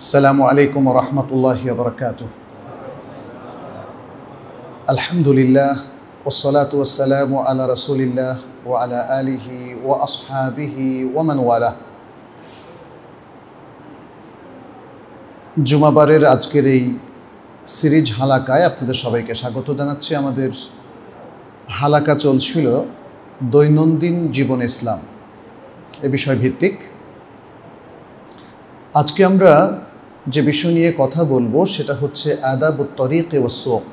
السلام عليكم ورحمة الله وبركاته الحمد لله والصلاة والسلام على رسول الله وعلى آله وأصحابه ومن والاه জুমাবারের আজকের এই সিরিজ হালাকায় আপনাদের সবাইকে স্বাগত জানাচ্ছি আমাদের হালাকা চলছিল দৈনন্দিন জীবন ইসলাম এ বিষয় ভিত্তিক আজকে আমরা যে বিষয় নিয়ে কথা বলবো সেটা হচ্ছে আদাব তরিক ও শোক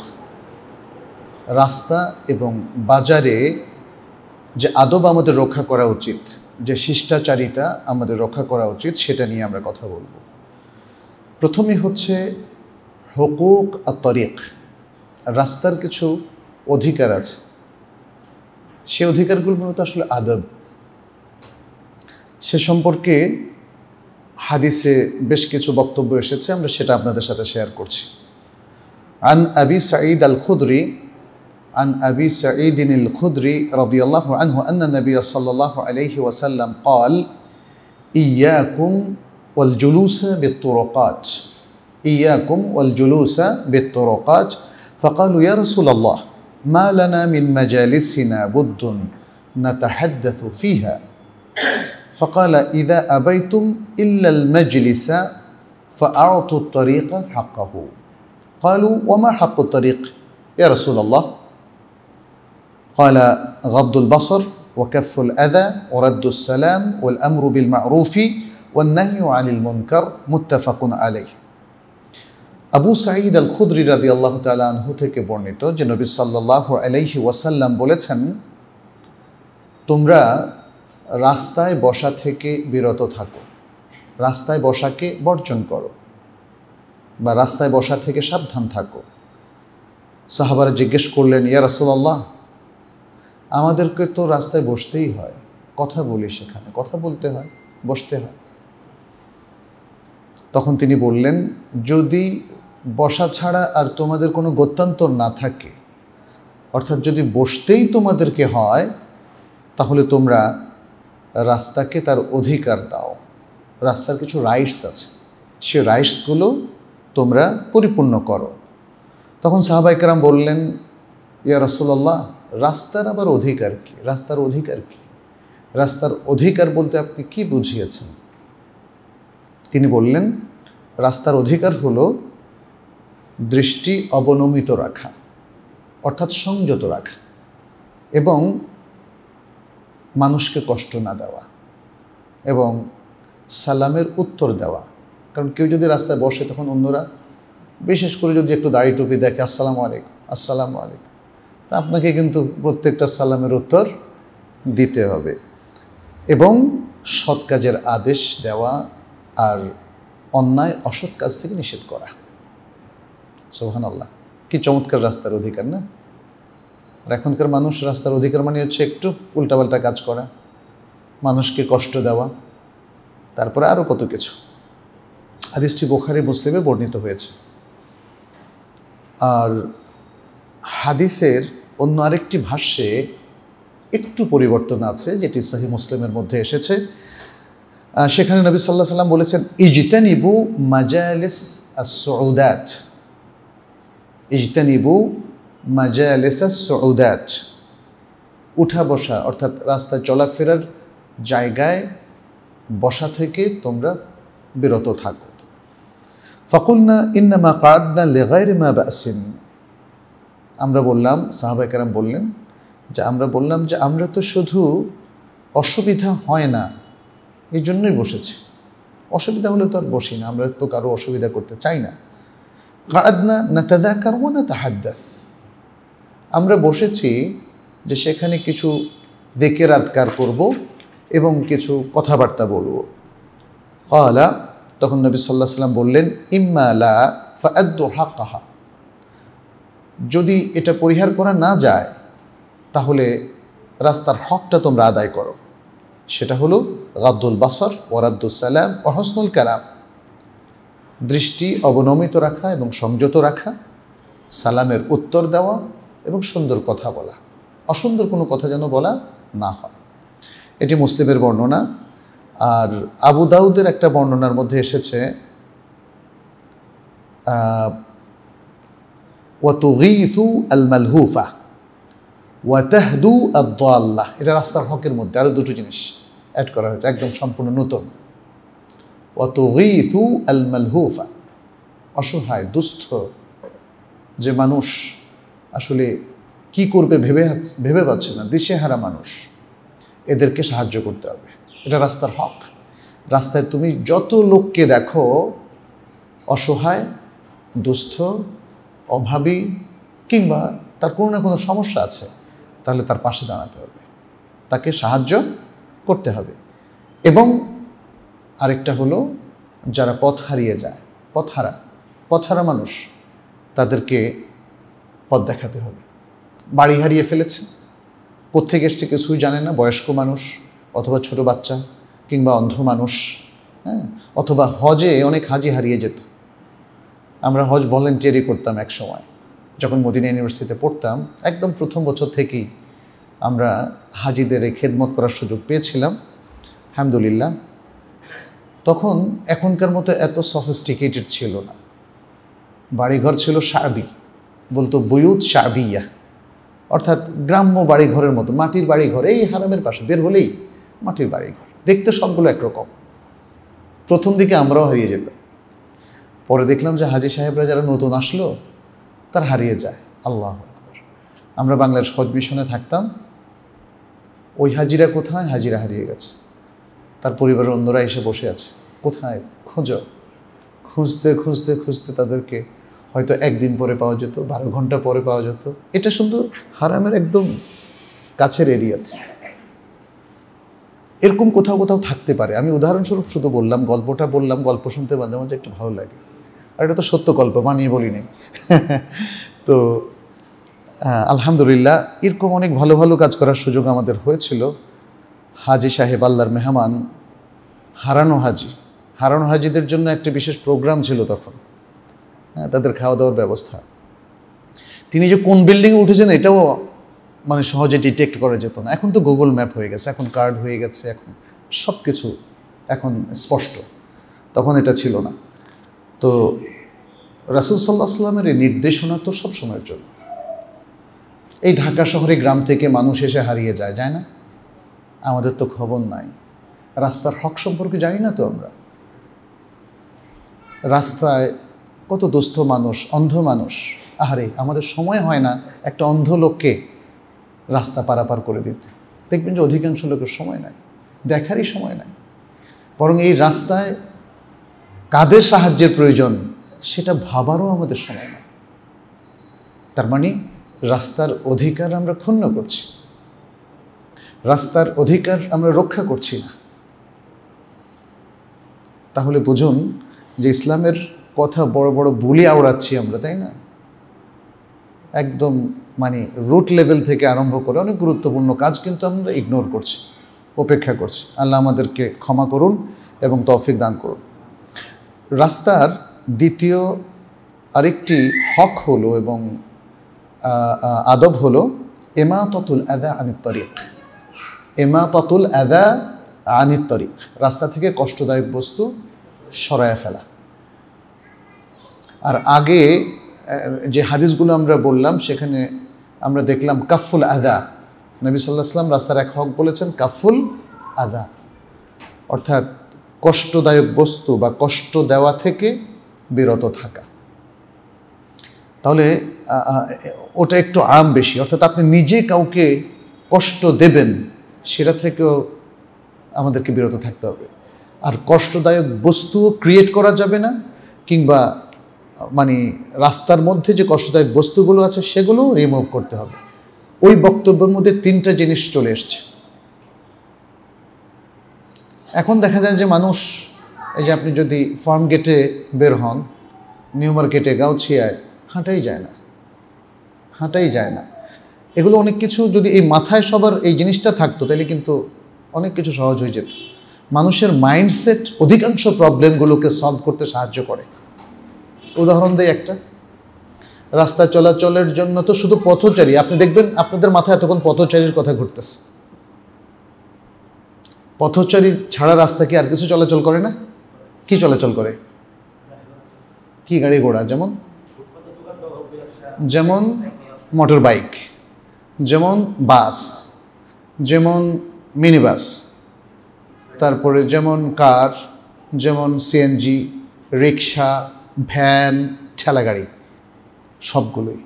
রাস্তা এবং বাজারে যে আদব আমাদের রক্ষা করা উচিত যে শিষ্টাচারিতা আমাদের রক্ষা করা উচিত সেটা নিয়ে আমরা কথা বলবো প্রথমে হচ্ছে হকুক আর তরিক রাস্তার কিছু অধিকার আছে সে অধিকারগুলো মূলত আসলে আদব সে সম্পর্কে হাদিসে বেশ কিছু বক্তব্য এসেছে আমরা সেটা আপনাদের সাথে শেয়ার করছি আন আবি সাঈদ আল খুদরি عن أبي سعيد الخدري رضي الله عنه أن النبي صلى الله عليه وسلم قال إياكم والجلوس بالطرقات إياكم والجلوس بالطرقات فقالوا يا رسول الله ما لنا من مجالسنا بد نتحدث فيها فقال إذا أبيتم إلا المجلس فأعطوا الطريق حقه قالوا وما حق الطريق يا رسول الله قال غض البصر وكف الأذى ورد السلام والأمر بالمعروف والنهي عن المنكر متفق عليه أبو سعيد আল رضي الله تعالى عنه আনহু থেকে বর্ণিত যে নবী সাল্লাহ আলাইহি ওয়াসাল্লাম বলেছেন তোমরা রাস্তায় বসা থেকে বিরত থাকো রাস্তায় বসাকে বর্জন করো বা রাস্তায় বসা থেকে সাবধান থাকো সাহাবারে জিজ্ঞেস করলেন ইয়া রাসুলাল্লাহ আমাদেরকে তো রাস্তায় বসতেই হয় কথা বলি সেখানে কথা বলতে হয় বসতে হয় তখন তিনি বললেন যদি বসা ছাড়া আর তোমাদের কোনো গত্যান্তর না থাকে অর্থাৎ যদি বসতেই তোমাদেরকে হয় তাহলে তোমরা রাস্তাকে তার অধিকার দাও রাস্তার কিছু রাইটস আছে সে রাইটসগুলো তোমরা পরিপূর্ণ করো তখন সাহাবাইকরাম বললেন ইয়া রসুল্লাহ রাস্তার আবার অধিকার কি রাস্তার অধিকার কি রাস্তার অধিকার বলতে আপনি কি বুঝিয়েছেন তিনি বললেন রাস্তার অধিকার হলো দৃষ্টি অবনমিত রাখা অর্থাৎ সংযত রাখা এবং মানুষকে কষ্ট না দেওয়া এবং সালামের উত্তর দেওয়া কারণ কেউ যদি রাস্তায় বসে তখন অন্যরা বিশেষ করে যদি একটু দাড়ি টুপি দেখে আসসালামু আলাইকুম আসসালামু আলাইকুম তা আপনাকে কিন্তু প্রত্যেকটা সালামের উত্তর দিতে হবে এবং সৎ কাজের আদেশ দেওয়া আর অন্যায় অসৎ কাজ থেকে নিষেধ করা সোহান আল্লাহ কি চমৎকার রাস্তার অধিকার না আর এখনকার মানুষ রাস্তার অধিকার মানে হচ্ছে একটু উল্টাপাল্টা কাজ করা মানুষকে কষ্ট দেওয়া তারপরে আরও কত কিছু হাদিসটি বোখারি মুসলিমে বর্ণিত হয়েছে আর হাদিসের অন্য আরেকটি ভাষ্যে একটু পরিবর্তন আছে যেটি সাহি মুসলিমের মধ্যে এসেছে সেখানে নবী সাল্লাহ সাল্লাম বলেছেন ইজতানিবু মাজালিস সৌদাত ইজতানিবু মাজালেসা সৌদাত উঠা বসা অর্থাৎ রাস্তায় চলাফেরার জায়গায় বসা থেকে তোমরা বিরত থাকো না ইন্নামা কাদনা লেগাইরে মা বাসিন আমরা বললাম কারাম বললেন যে আমরা বললাম যে আমরা তো শুধু অসুবিধা হয় না এই জন্যই বসেছি অসুবিধা হলে তো আর বসি না আমরা তো কারো অসুবিধা করতে চাই না কাদনা না তাদা কারবো না তাহাদ্দাস আমরা বসেছি যে সেখানে কিছু দেখে রাতকার করব এবং কিছু কথাবার্তা বলবো কলা তখন নবী সাল্লাহ সাল্লাম বললেন ইম্মালা হা কাহা যদি এটা পরিহার করা না যায় তাহলে রাস্তার হকটা তোমরা আদায় করো সেটা হলো গাদ্দুল বাসর ওরাদ্দুল সালাম হসনুল কালাম দৃষ্টি অবনমিত রাখা এবং সংযত রাখা সালামের উত্তর দেওয়া এবং সুন্দর কথা বলা অসুন্দর কোনো কথা যেন বলা না হয় এটি মুসলিমের বর্ণনা আর আবু দাউদের একটা বর্ণনার মধ্যে এসেছে ওয়াতুগিসু আল মালহুফা ওয়াতাহদু আব্দাল্লাহ এটা রাস্তার হকের মধ্যে আরও দুটো জিনিস অ্যাড করা হয়েছে একদম সম্পূর্ণ নতুন ওয়াতুগিসু আল মালহুফা অসহায় দুস্থ যে মানুষ আসলে কি করবে ভেবে ভেবে পাচ্ছে না দিশেহারা মানুষ এদেরকে সাহায্য করতে হবে এটা রাস্তার হক রাস্তায় তুমি যত লোককে দেখো অসহায় দুস্থ অভাবী কিংবা তার কোনো না কোনো সমস্যা আছে তাহলে তার পাশে দাঁড়াতে হবে তাকে সাহায্য করতে হবে এবং আরেকটা হলো যারা পথ হারিয়ে যায় পথহারা পথহারা মানুষ তাদেরকে পথ দেখাতে হবে বাড়ি হারিয়ে ফেলেছে কোথেকে এসছে কিছুই জানে না বয়স্ক মানুষ অথবা ছোট বাচ্চা কিংবা অন্ধ মানুষ হ্যাঁ অথবা হজে অনেক হাজি হারিয়ে যেত আমরা হজ ভলেন্টিয়ারি করতাম এক সময় যখন মদিনা ইউনিভার্সিটিতে পড়তাম একদম প্রথম বছর থেকেই আমরা হাজিদের খেদমত করার সুযোগ পেয়েছিলাম হামদুলিল্লাহ তখন এখনকার মতো এত সফিস্টিকেটেড ছিল না বাড়িঘর ছিল সার্বিক বলতো বয়ুত শাবিয়া অর্থাৎ গ্রাম্য বাড়িঘরের মতো মাটির বাড়ি ঘর এই হারামের পাশে বের হলেই মাটির বাড়ি ঘর দেখতে সবগুলো একরকম প্রথম দিকে আমরাও হারিয়ে যেতাম পরে দেখলাম যে হাজি সাহেবরা যারা নতুন আসলো তার হারিয়ে যায় আল্লাহ আমরা বাংলার সহজ মিশনে থাকতাম ওই হাজিরা কোথায় হাজিরা হারিয়ে গেছে তার পরিবারের অন্যরা এসে বসে আছে কোথায় খোঁজ খুঁজতে খুঁজতে খুঁজতে তাদেরকে হয়তো একদিন পরে পাওয়া যেত বারো ঘন্টা পরে পাওয়া যেত এটা শুধু হারামের একদম কাছের এরিয়াতে এরকম কোথাও কোথাও থাকতে পারে আমি উদাহরণস্বরূপ শুধু বললাম গল্পটা বললাম গল্প শুনতে মাঝে মাঝে একটু ভালো লাগে আর এটা তো সত্য গল্প বানিয়ে নেই তো আলহামদুলিল্লাহ এরকম অনেক ভালো ভালো কাজ করার সুযোগ আমাদের হয়েছিল হাজি সাহেব আল্লাহর মেহমান হারানো হাজি হারানো হাজিদের জন্য একটা বিশেষ প্রোগ্রাম ছিল তখন হ্যাঁ তাদের খাওয়া দাওয়ার ব্যবস্থা তিনি যে কোন বিল্ডিংয়ে উঠেছেন এটাও মানে সহজে ডিটেক্ট করা যেত না এখন তো গুগল ম্যাপ হয়ে গেছে এখন কার্ড হয়ে গেছে এখন সব কিছু এখন স্পষ্ট তখন এটা ছিল না তো রাসুল সাল্লাহ সাল্লামের এই নির্দেশনা তো সবসময়ের জন্য এই ঢাকা শহরে গ্রাম থেকে মানুষ এসে হারিয়ে যায় যায় না আমাদের তো খবর নাই রাস্তার হক সম্পর্কে জানি না তো আমরা রাস্তায় কত দুস্থ মানুষ অন্ধ মানুষ আহারে আমাদের সময় হয় না একটা অন্ধ লোককে রাস্তা পারাপার করে দিতে দেখবেন যে অধিকাংশ লোকের সময় নাই দেখারই সময় নাই বরং এই রাস্তায় কাদের সাহায্যের প্রয়োজন সেটা ভাবারও আমাদের সময় নাই তার মানে রাস্তার অধিকার আমরা ক্ষুণ্ণ করছি রাস্তার অধিকার আমরা রক্ষা করছি না তাহলে বুঝুন যে ইসলামের কথা বড় বড় বলি আওড়াচ্ছি আমরা তাই না একদম মানে রুট লেভেল থেকে আরম্ভ করে অনেক গুরুত্বপূর্ণ কাজ কিন্তু আমরা ইগনোর করছি উপেক্ষা করছি আল্লাহ আমাদেরকে ক্ষমা করুন এবং তৌফিক দান করুন রাস্তার দ্বিতীয় আরেকটি হক হলো এবং আদব হলো এমা ততুল আদা আনিত তরিক এমা ততুল আদা আনিত তরিক রাস্তা থেকে কষ্টদায়ক বস্তু সরায় ফেলা আর আগে যে হাদিসগুলো আমরা বললাম সেখানে আমরা দেখলাম কাফুল আদা নবী সাল্লাহ সাল্লাম রাস্তার এক হক বলেছেন কাফুল আদা অর্থাৎ কষ্টদায়ক বস্তু বা কষ্ট দেওয়া থেকে বিরত থাকা তাহলে ওটা একটু আরাম বেশি অর্থাৎ আপনি নিজে কাউকে কষ্ট দেবেন সেটা থেকেও আমাদেরকে বিরত থাকতে হবে আর কষ্টদায়ক বস্তুও ক্রিয়েট করা যাবে না কিংবা মানে রাস্তার মধ্যে যে কষ্টদায়ক বস্তুগুলো আছে সেগুলো রিমুভ করতে হবে ওই বক্তব্যের মধ্যে তিনটা জিনিস চলে এসছে এখন দেখা যায় যে মানুষ এই যে আপনি যদি ফার্ম গেটে বের হন নিউ মার্কেটে গাউছিয়ায় হাঁটাই যায় না হাঁটাই যায় না এগুলো অনেক কিছু যদি এই মাথায় সবার এই জিনিসটা থাকতো তাহলে কিন্তু অনেক কিছু সহজ হয়ে যেত মানুষের মাইন্ডসেট অধিকাংশ প্রবলেমগুলোকে সলভ করতে সাহায্য করে উদাহরণ দেয় একটা রাস্তা চলাচলের জন্য তো শুধু পথচারী আপনি দেখবেন আপনাদের মাথায় এতক্ষণ পথচারীর কথা ঘুরতেছে পথচারী ছাড়া রাস্তা কি আর কিছু চলাচল করে না কি চলাচল করে কি গাড়ি ঘোড়া যেমন যেমন মোটর বাইক যেমন বাস যেমন মিনি বাস তারপরে যেমন কার যেমন সিএনজি রিক্সা ভ্যান ঠেলাগাড়ি সবগুলোই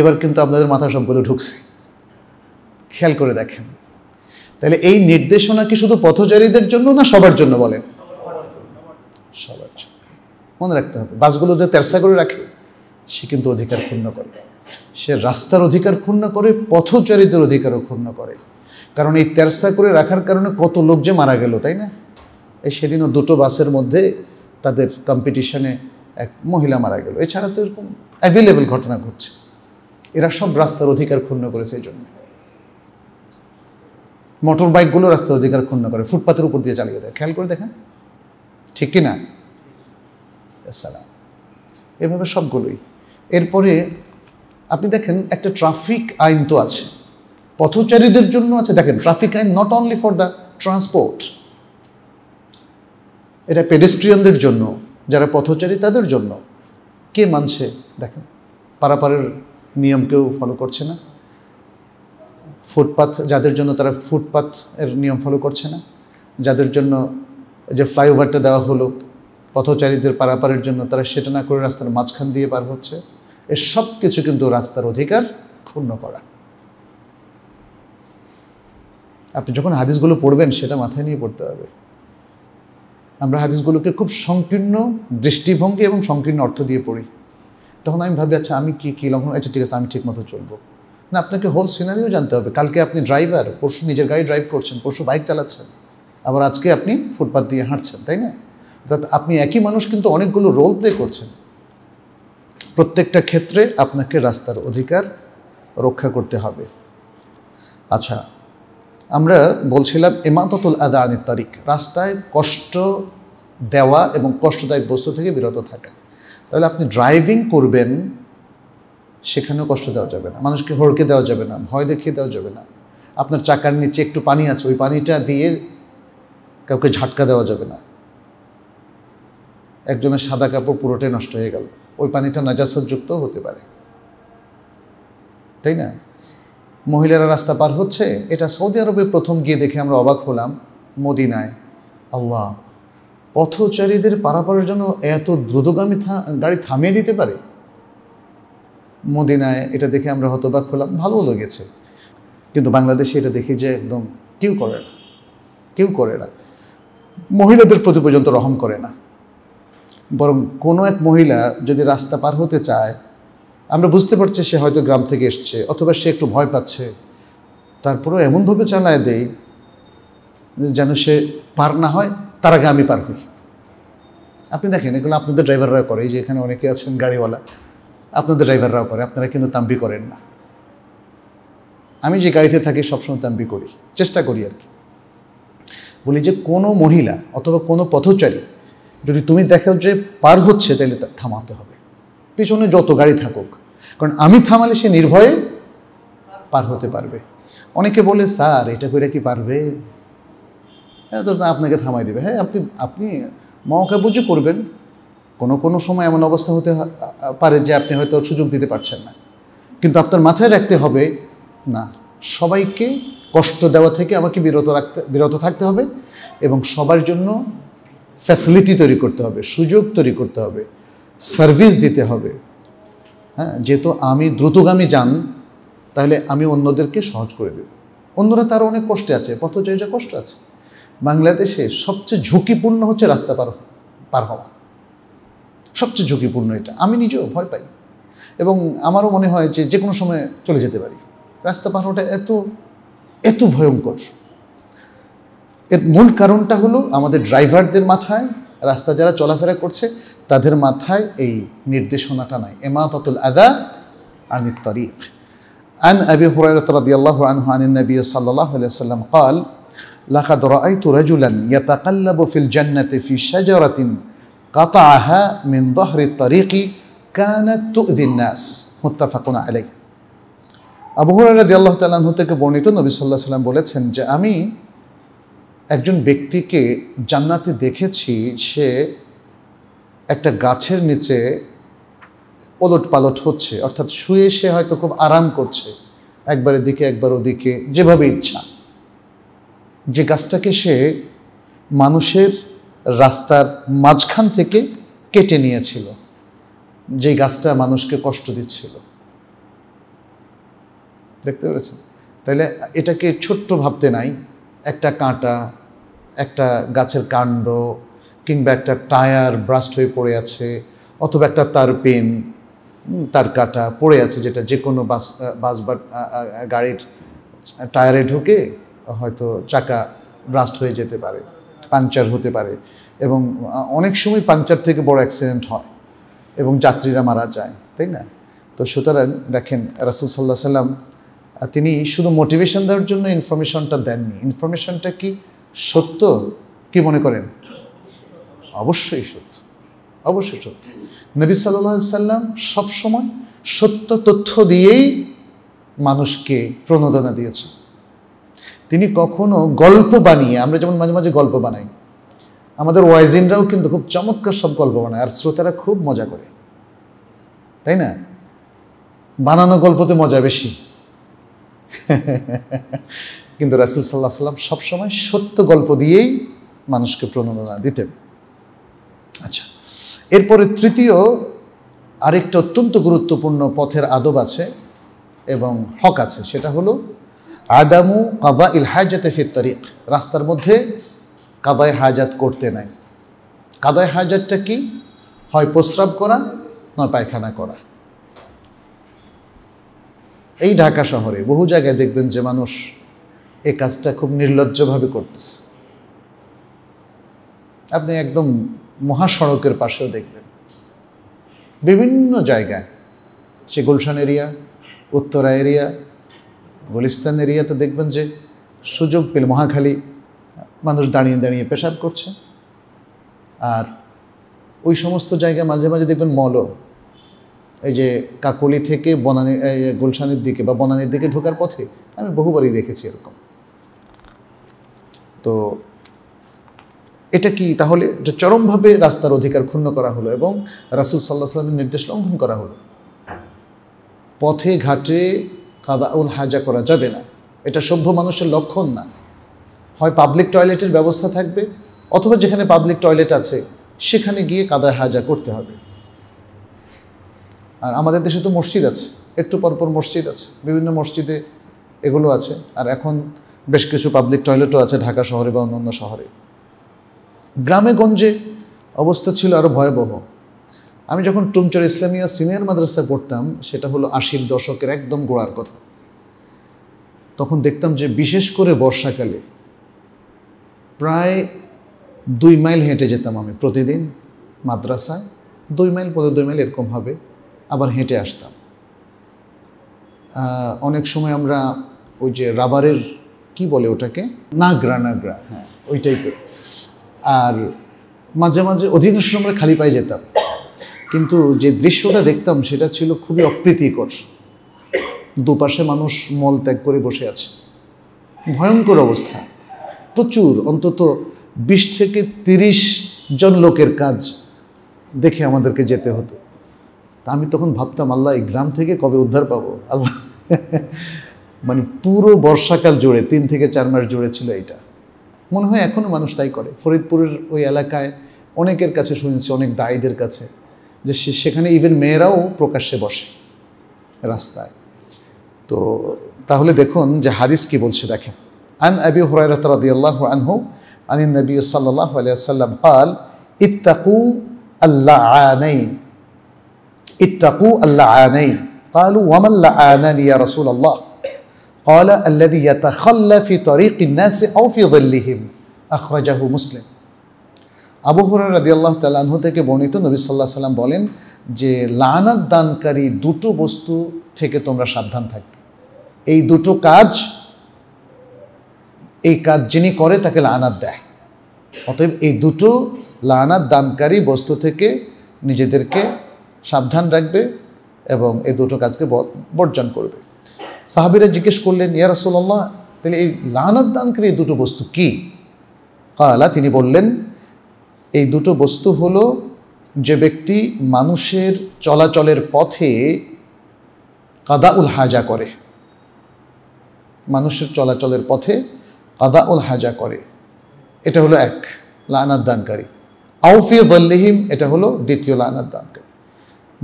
এবার কিন্তু আপনাদের মাথা সবগুলো ঢুকছে খেয়াল করে দেখেন তাহলে এই নির্দেশনা কি শুধু পথচারীদের জন্য না সবার জন্য বলেন সবার জন্য মনে রাখতে হবে বাসগুলো যে তেরসা করে রাখে সে কিন্তু অধিকার ক্ষুণ্ণ করে সে রাস্তার অধিকার ক্ষুণ্ণ করে পথচারীদের অধিকারও ক্ষুণ্ণ করে কারণ এই তেরসা করে রাখার কারণে কত লোক যে মারা গেল তাই না এই সেদিনও দুটো বাসের মধ্যে তাদের কম্পিটিশনে এক মহিলা মারা গেল এছাড়া তো এরকম অ্যাভেলেবেল ঘটনা ঘটছে এরা সব রাস্তার অধিকার ক্ষুণ্ণ করেছে এই জন্য মোটর বাইকগুলো রাস্তার অধিকার ক্ষুণ্ণ করে ফুটপাথের উপর দিয়ে চালিয়ে দেয় খেয়াল করে দেখেন ঠিক কি না সালাম এভাবে সবগুলোই এরপরে আপনি দেখেন একটা ট্রাফিক আইন তো আছে পথচারীদের জন্য আছে দেখেন ট্রাফিক আইন not only for the transport এটা পেডেস্ট্রিয়ানদের জন্য যারা পথচারী তাদের জন্য কে মানছে দেখেন পারাপারের নিয়ম কেউ ফলো করছে না ফুটপাথ যাদের জন্য তারা ফুটপাথ এর নিয়ম ফলো করছে না যাদের জন্য যে ফ্লাইওভারটা দেওয়া হলো পথচারীদের পারাপারের জন্য তারা সেটা না করে রাস্তার মাঝখান দিয়ে পার হচ্ছে এর সব কিছু কিন্তু রাস্তার অধিকার ক্ষুণ্ণ করা আপনি যখন হাদিসগুলো পড়বেন সেটা মাথায় নিয়ে পড়তে হবে আমরা হাদিসগুলোকে খুব সংকীর্ণ দৃষ্টিভঙ্গি এবং সংকীর্ণ অর্থ দিয়ে পড়ি তখন আমি ভাবি আচ্ছা আমি কী কী লঙ্ঘন আচ্ছা ঠিক আছে আমি ঠিকমতো চলবো না আপনাকে হোল সিনারিও জানতে হবে কালকে আপনি ড্রাইভার পরশু নিজের গাড়ি ড্রাইভ করছেন পরশু বাইক চালাচ্ছেন আবার আজকে আপনি ফুটপাথ দিয়ে হাঁটছেন তাই না অর্থাৎ আপনি একই মানুষ কিন্তু অনেকগুলো রোল প্লে করছেন প্রত্যেকটা ক্ষেত্রে আপনাকে রাস্তার অধিকার রক্ষা করতে হবে আচ্ছা আমরা বলছিলাম এমাততুল আদা আনির তারিখ রাস্তায় কষ্ট দেওয়া এবং কষ্টদায়ক বস্তু থেকে বিরত থাকা তাহলে আপনি ড্রাইভিং করবেন সেখানেও কষ্ট দেওয়া যাবে না মানুষকে হড়কে দেওয়া যাবে না ভয় দেখিয়ে দেওয়া যাবে না আপনার চাকার নিচে একটু পানি আছে ওই পানিটা দিয়ে কাউকে ঝাটকা দেওয়া যাবে না একজনের সাদা কাপড় পুরোটাই নষ্ট হয়ে গেল ওই পানিটা নাজাসযুক্ত হতে পারে তাই না মহিলারা রাস্তা পার হচ্ছে এটা সৌদি আরবে প্রথম গিয়ে দেখে আমরা অবাক হলাম মদিনায় আল্লাহ পথচারীদের পারাপারের জন্য এত দ্রুতগামী গাড়ি থামিয়ে দিতে পারে মদিনায় এটা দেখে আমরা হতবাক হলাম ভালোও লেগেছে কিন্তু বাংলাদেশে এটা দেখি যে একদম কেউ করে না কেউ করে না মহিলাদের প্রতি পর্যন্ত রহম করে না বরং কোনো এক মহিলা যদি রাস্তা পার হতে চায় আমরা বুঝতে পারছি সে হয়তো গ্রাম থেকে এসছে অথবা সে একটু ভয় পাচ্ছে তারপরেও এমনভাবে চালায় দেয় যেন সে পার না হয় তার আগে আমি পার করি আপনি দেখেন এগুলো আপনাদের ড্রাইভাররাও করে যে এখানে অনেকে আছেন গাড়িওয়ালা আপনাদের ড্রাইভাররাও করে আপনারা কিন্তু তাম্বি করেন না আমি যে গাড়িতে থাকি সবসময় তাম্বি করি চেষ্টা করি আর কি বলি যে কোনো মহিলা অথবা কোনো পথচারী যদি তুমি দেখো যে পার হচ্ছে তাহলে থামাতে হবে পিছনে যত গাড়ি থাকুক কারণ আমি থামালে সে নির্ভয়ে পার হতে পারবে অনেকে বলে স্যার এটা করে কি পারবে হ্যাঁ ধরুন আপনাকে থামাই দেবে হ্যাঁ আপনি আপনি বুঝে করবেন কোনো কোনো সময় এমন অবস্থা হতে পারে যে আপনি হয়তো সুযোগ দিতে পারছেন না কিন্তু আপনার মাথায় রাখতে হবে না সবাইকে কষ্ট দেওয়া থেকে আমাকে বিরত রাখতে বিরত থাকতে হবে এবং সবার জন্য ফ্যাসিলিটি তৈরি করতে হবে সুযোগ তৈরি করতে হবে সার্ভিস দিতে হবে হ্যাঁ যেহেতু আমি দ্রুতগামী যান তাহলে আমি অন্যদেরকে সহজ করে দেব অন্যরা তারও অনেক কষ্টে আছে পথচারীরা কষ্ট আছে বাংলাদেশে সবচেয়ে ঝুঁকিপূর্ণ হচ্ছে রাস্তা পার পার হওয়া সবচেয়ে ঝুঁকিপূর্ণ এটা আমি নিজেও ভয় পাই এবং আমারও মনে হয় যে যে কোনো সময় চলে যেতে পারি রাস্তা পার হওয়াটা এত এত ভয়ঙ্কর এর মূল কারণটা হলো আমাদের ড্রাইভারদের মাথায় রাস্তা যারা চলাফেরা করছে তাদের মাথায় এই নির্দেশনাটা নাই ততুল আদা আর الطريق আন আবি هريرة رضي আনহু আনিন عن সাল্লাল্লাহু আলাইহি الله قال লাকাদ রাআইতু রাজুলান ইয়াতাকাল্লাবু ফিল জান্নাতি ফি শাজারাতিন কাতাআহা মিন দহরি তারিকি কানাত তু'দিন নাস মুত্তাফাকুন আলাইহি আবু হুরায়রা রাদিয়াল্লাহু তাআলা আনহু থেকে বর্ণিত নবী সাল্লাল্লাহু সাল্লাম বলেছেন যে আমি একজন ব্যক্তিকে জান্নাতে দেখেছি সে একটা গাছের নিচে ওলট পালট হচ্ছে অর্থাৎ শুয়ে সে হয়তো খুব আরাম করছে একবার এদিকে একবার ওদিকে যেভাবে ইচ্ছা যে গাছটাকে সে মানুষের রাস্তার মাঝখান থেকে কেটে নিয়েছিল যে গাছটা মানুষকে কষ্ট দিচ্ছিল দেখতে পেরেছেন তাহলে এটাকে ছোট্ট ভাবতে নাই একটা কাঁটা একটা গাছের কাণ্ড কিংবা একটা টায়ার ব্রাস্ট হয়ে পড়ে আছে অথবা একটা তার পেন তার কাটা পড়ে আছে যেটা যে কোনো বাস বাস বা গাড়ির টায়ারে ঢুকে হয়তো চাকা ব্রাস্ট হয়ে যেতে পারে পাংচার হতে পারে এবং অনেক সময় পাংচার থেকে বড় অ্যাক্সিডেন্ট হয় এবং যাত্রীরা মারা যায় তাই না তো সুতরাং দেখেন রাসুল সাল্লাহ সাল্লাম তিনি শুধু মোটিভেশন দেওয়ার জন্য ইনফরমেশনটা দেননি ইনফরমেশনটা কি সত্য কি মনে করেন অবশ্যই সত্য অবশ্যই সত্য নবী সাল্লাহ সাল্লাম সবসময় সত্য তথ্য দিয়েই মানুষকে প্রণোদনা দিয়েছে তিনি কখনো গল্প বানিয়ে আমরা যেমন মাঝে মাঝে গল্প বানাই আমাদের ওয়াইজিনরাও কিন্তু খুব চমৎকার সব গল্প বানায় আর শ্রোতারা খুব মজা করে তাই না বানানো গল্পতে মজা বেশি কিন্তু রাসুল সাল্লাহ সাল্লাম সবসময় সত্য গল্প দিয়েই মানুষকে প্রণোদনা দিতেন আচ্ছা এরপরে তৃতীয় আরেকটা অত্যন্ত গুরুত্বপূর্ণ পথের আদব আছে এবং হক আছে সেটা হলো আদামু কাদা ইল হাজাতে ফির তারিখ রাস্তার মধ্যে কাদায় হাজাত করতে নাই কাদায় হাজাতটা কি হয় প্রস্রাব করা নয় পায়খানা করা এই ঢাকা শহরে বহু জায়গায় দেখবেন যে মানুষ এ কাজটা খুব নির্লজ্জভাবে করতেছে আপনি একদম মহাসড়কের পাশেও দেখবেন বিভিন্ন জায়গায় সে গুলশান এরিয়া উত্তরা এরিয়া গুলিস্তান এরিয়াতে দেখবেন যে সুযোগ পেল মহাখালী মানুষ দাঁড়িয়ে দাঁড়িয়ে পেশাব করছে আর ওই সমস্ত জায়গায় মাঝে মাঝে দেখবেন মলও এই যে কাকলি থেকে বনানী গুলশানের দিকে বা বনানীর দিকে ঢোকার পথে আমি বহুবারই দেখেছি এরকম তো এটা কি তাহলে এটা চরমভাবে রাস্তার অধিকার ক্ষুণ্ণ করা হলো এবং রাসুল সাল্লাহ সাল্লামের নির্দেশ লঙ্ঘন করা হলো পথে ঘাটে কাদা উল হাজা করা যাবে না এটা সভ্য মানুষের লক্ষণ না হয় পাবলিক টয়লেটের ব্যবস্থা থাকবে অথবা যেখানে পাবলিক টয়লেট আছে সেখানে গিয়ে কাদা হাজা করতে হবে আর আমাদের দেশে তো মসজিদ আছে একটু পরপর মসজিদ আছে বিভিন্ন মসজিদে এগুলো আছে আর এখন বেশ কিছু পাবলিক টয়লেটও আছে ঢাকা শহরে বা অন্যান্য শহরে গ্রামে গঞ্জে অবস্থা ছিল আরও ভয়াবহ আমি যখন টুমচর ইসলামিয়া সিনিয়র মাদ্রাসা পড়তাম সেটা হলো আশির দশকের একদম গোড়ার কথা তখন দেখতাম যে বিশেষ করে বর্ষাকালে প্রায় দুই মাইল হেঁটে যেতাম আমি প্রতিদিন মাদ্রাসায় দুই মাইল পদে দুই মাইল এরকম হবে আবার হেঁটে আসতাম অনেক সময় আমরা ওই যে রাবারের কি বলে ওটাকে নাগরা নাগরা হ্যাঁ ওই টাইপের আর মাঝে মাঝে অধিকাংশ আমরা খালি পায়ে যেতাম কিন্তু যে দৃশ্যটা দেখতাম সেটা ছিল খুবই অপ্রীতিকর দুপাশে মানুষ মল ত্যাগ করে বসে আছে ভয়ঙ্কর অবস্থা প্রচুর অন্তত বিশ থেকে তিরিশ জন লোকের কাজ দেখে আমাদেরকে যেতে হতো তা আমি তখন ভাবতাম আল্লাহ এই গ্রাম থেকে কবে উদ্ধার পাবো আল্লাহ মানে পুরো বর্ষাকাল জুড়ে তিন থেকে চার মাস জুড়ে ছিল এটা মনে হয় এখনও মানুষ তাই করে ফরিদপুরের ওই এলাকায় অনেকের কাছে শুনেছি অনেক দায়ীদের কাছে যে সেখানে ইভেন মেয়েরাও প্রকাশ্যে বসে রাস্তায় তো তাহলে দেখুন যে হাদিস কি বলছে দেখেন আন আবি হুরাইরাত রাদিয়াল্লাহু আনহু আন নবী সাল্লাল্লাহু আলাইহি ওয়াসাল্লাম قال اتقوا اللعانين اتقوا اللعانين قالوا وما اللعانان يا رسول الله قال الذي يتخلى في طريق الناس او في ظلهم اخرجه مسلم আবহর আদি আল্লাহ তালাহ থেকে বর্ণিত নবী সাল্লাহ সাল্লাম বলেন যে লানাত দানকারী দুটো বস্তু থেকে তোমরা সাবধান থাকবে এই দুটো কাজ এই কাজ যিনি করে তাকে লানাত দেয় অতএব এই দুটো লানাত দানকারী বস্তু থেকে নিজেদেরকে সাবধান রাখবে এবং এই দুটো কাজকে বর্জন করবে সাহাবিরা জিজ্ঞেস করলেন ইয়া রাসুল্লাহ তাহলে এই লানাত দানকারী দুটো বস্তু কি কালা তিনি বললেন এই দুটো বস্তু হলো যে ব্যক্তি মানুষের চলাচলের পথে কাদাউল হাজা করে মানুষের চলাচলের পথে কাদাউল হাজা করে এটা হলো এক লানার দানকারী আউফি দল্লিহিম এটা হলো দ্বিতীয় লানার দানকারী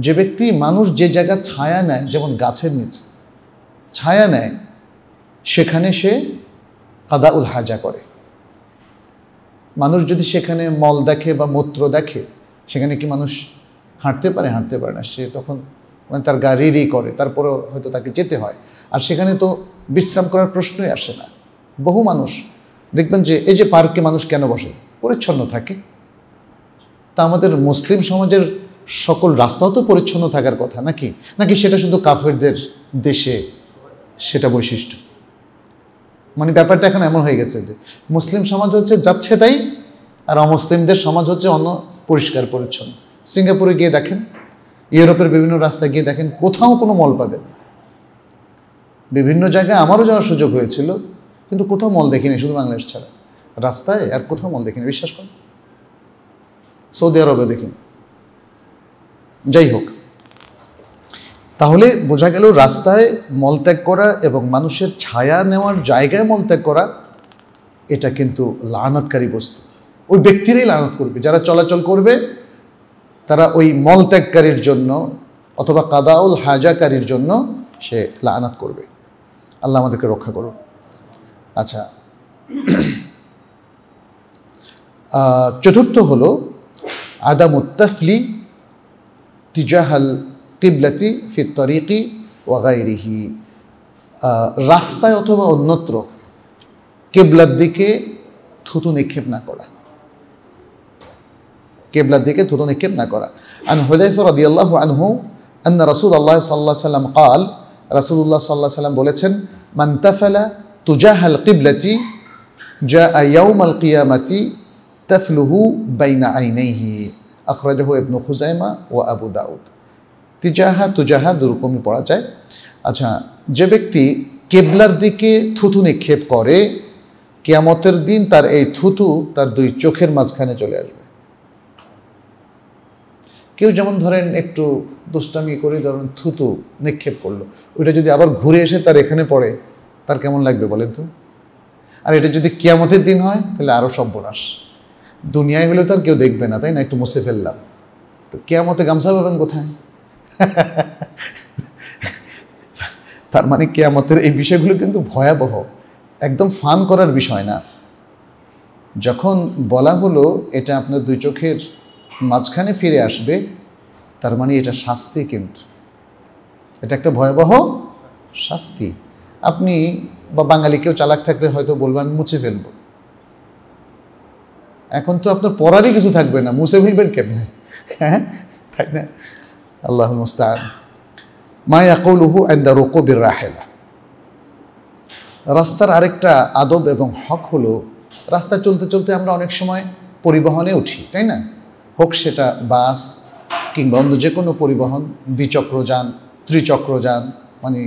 যে ব্যক্তি মানুষ যে জায়গা ছায়া নেয় যেমন গাছের নিচে ছায়া নেয় সেখানে সে কাদাউল হাজা করে মানুষ যদি সেখানে মল দেখে বা মূত্র দেখে সেখানে কি মানুষ হাঁটতে পারে হাঁটতে পারে না সে তখন মানে তার গাড়িরই করে তারপরেও হয়তো তাকে যেতে হয় আর সেখানে তো বিশ্রাম করার প্রশ্নই আসে না বহু মানুষ দেখবেন যে এই যে পার্কে মানুষ কেন বসে পরিচ্ছন্ন থাকে তা আমাদের মুসলিম সমাজের সকল রাস্তাও তো পরিচ্ছন্ন থাকার কথা নাকি নাকি সেটা শুধু কাফেরদের দেশে সেটা বৈশিষ্ট্য মানে ব্যাপারটা এখন এমন হয়ে গেছে যে মুসলিম সমাজ হচ্ছে যাচ্ছে তাই আর অমুসলিমদের সমাজ হচ্ছে অন্য পরিষ্কার পরিচ্ছন্ন সিঙ্গাপুরে গিয়ে দেখেন ইউরোপের বিভিন্ন রাস্তায় গিয়ে দেখেন কোথাও কোনো মল পাবেন বিভিন্ন জায়গায় আমারও যাওয়ার সুযোগ হয়েছিল কিন্তু কোথাও মল দেখিনি শুধু বাংলাদেশ ছাড়া রাস্তায় আর কোথাও মল দেখিনি বিশ্বাস করুন সৌদি আরবে দেখিনি যাই হোক তাহলে বোঝা গেল রাস্তায় মলত্যাগ করা এবং মানুষের ছায়া নেওয়ার জায়গায় মলত্যাগ করা এটা কিন্তু লানাতকারী বস্তু ওই ব্যক্তিরাই লানত করবে যারা চলাচল করবে তারা ওই মলত্যাগকারীর জন্য অথবা কাদাউল হাজাকারীর জন্য সে লানাত করবে আল্লাহ আমাদেরকে রক্ষা করুন আচ্ছা চতুর্থ হলো আদামুত্তাফলি তিজাহাল কিবলাতি ফিত্তরিকি ওয়াগাইরিহি রাস্তায় অথবা অন্যত্র কেবলার দিকে থুতু নিক্ষেপ না করা কেবলার দিকে থুতু নিক্ষেপ না করা আন হুদাইফা রাদিয়াল্লাহু আনহু আন রাসূল আল্লাহ সাল্লাল্লাহু আলাইহি সাল্লাম قال রাসূলুল্লাহ সাল্লাল্লাহু আলাইহি সাল্লাম বলেছেন মান তাফালা তুজাহাল কিবলাতি جاء يوم القيامة تفله بين عينيه أخرجه ابن ওয়া আবু داود তিজাহা তুজাহা দুরকমই পড়া যায় আচ্ছা যে ব্যক্তি কেবলার দিকে থুথু নিক্ষেপ করে কেয়ামতের দিন তার এই থুথু তার দুই চোখের মাঝখানে চলে আসবে কেউ যেমন ধরেন একটু দুষ্টামি করে ধরেন থুতু নিক্ষেপ করলো ওইটা যদি আবার ঘুরে এসে তার এখানে পড়ে তার কেমন লাগবে বলেন তো আর এটা যদি কেয়ামতের দিন হয় তাহলে আরও সর্বনাশ দুনিয়ায় হলে তো আর কেউ দেখবে না তাই না একটু মুছে ফেললাম তো কেয়ামতে গামছা পাবেন কোথায় তার মানে কেয়ামতের এই বিষয়গুলো কিন্তু ভয়াবহ একদম ফান করার বিষয় না যখন বলা হলো এটা আপনার দুই চোখের মাঝখানে ফিরে আসবে তার মানে এটা শাস্তি কিন্তু এটা একটা ভয়াবহ শাস্তি আপনি বা বাঙালি কেউ চালাক থাকলে হয়তো বলবো আমি মুছে ফেলব এখন তো আপনার পড়ারই কিছু থাকবে না মুছে ফেলবেন কেমনে হ্যাঁ তাই না আল্লাহ মুস্তান মা ইয়াকুলহু অ্যান্ডা রুকুবির রাহেলা রাস্তার আরেকটা আদব এবং হক হলো রাস্তা চলতে চলতে আমরা অনেক সময় পরিবহনে উঠি তাই না হোক সেটা বাস কিংবা অন্য যে কোনো পরিবহন দ্বিচক্রযান ত্রিচক্রযান মানে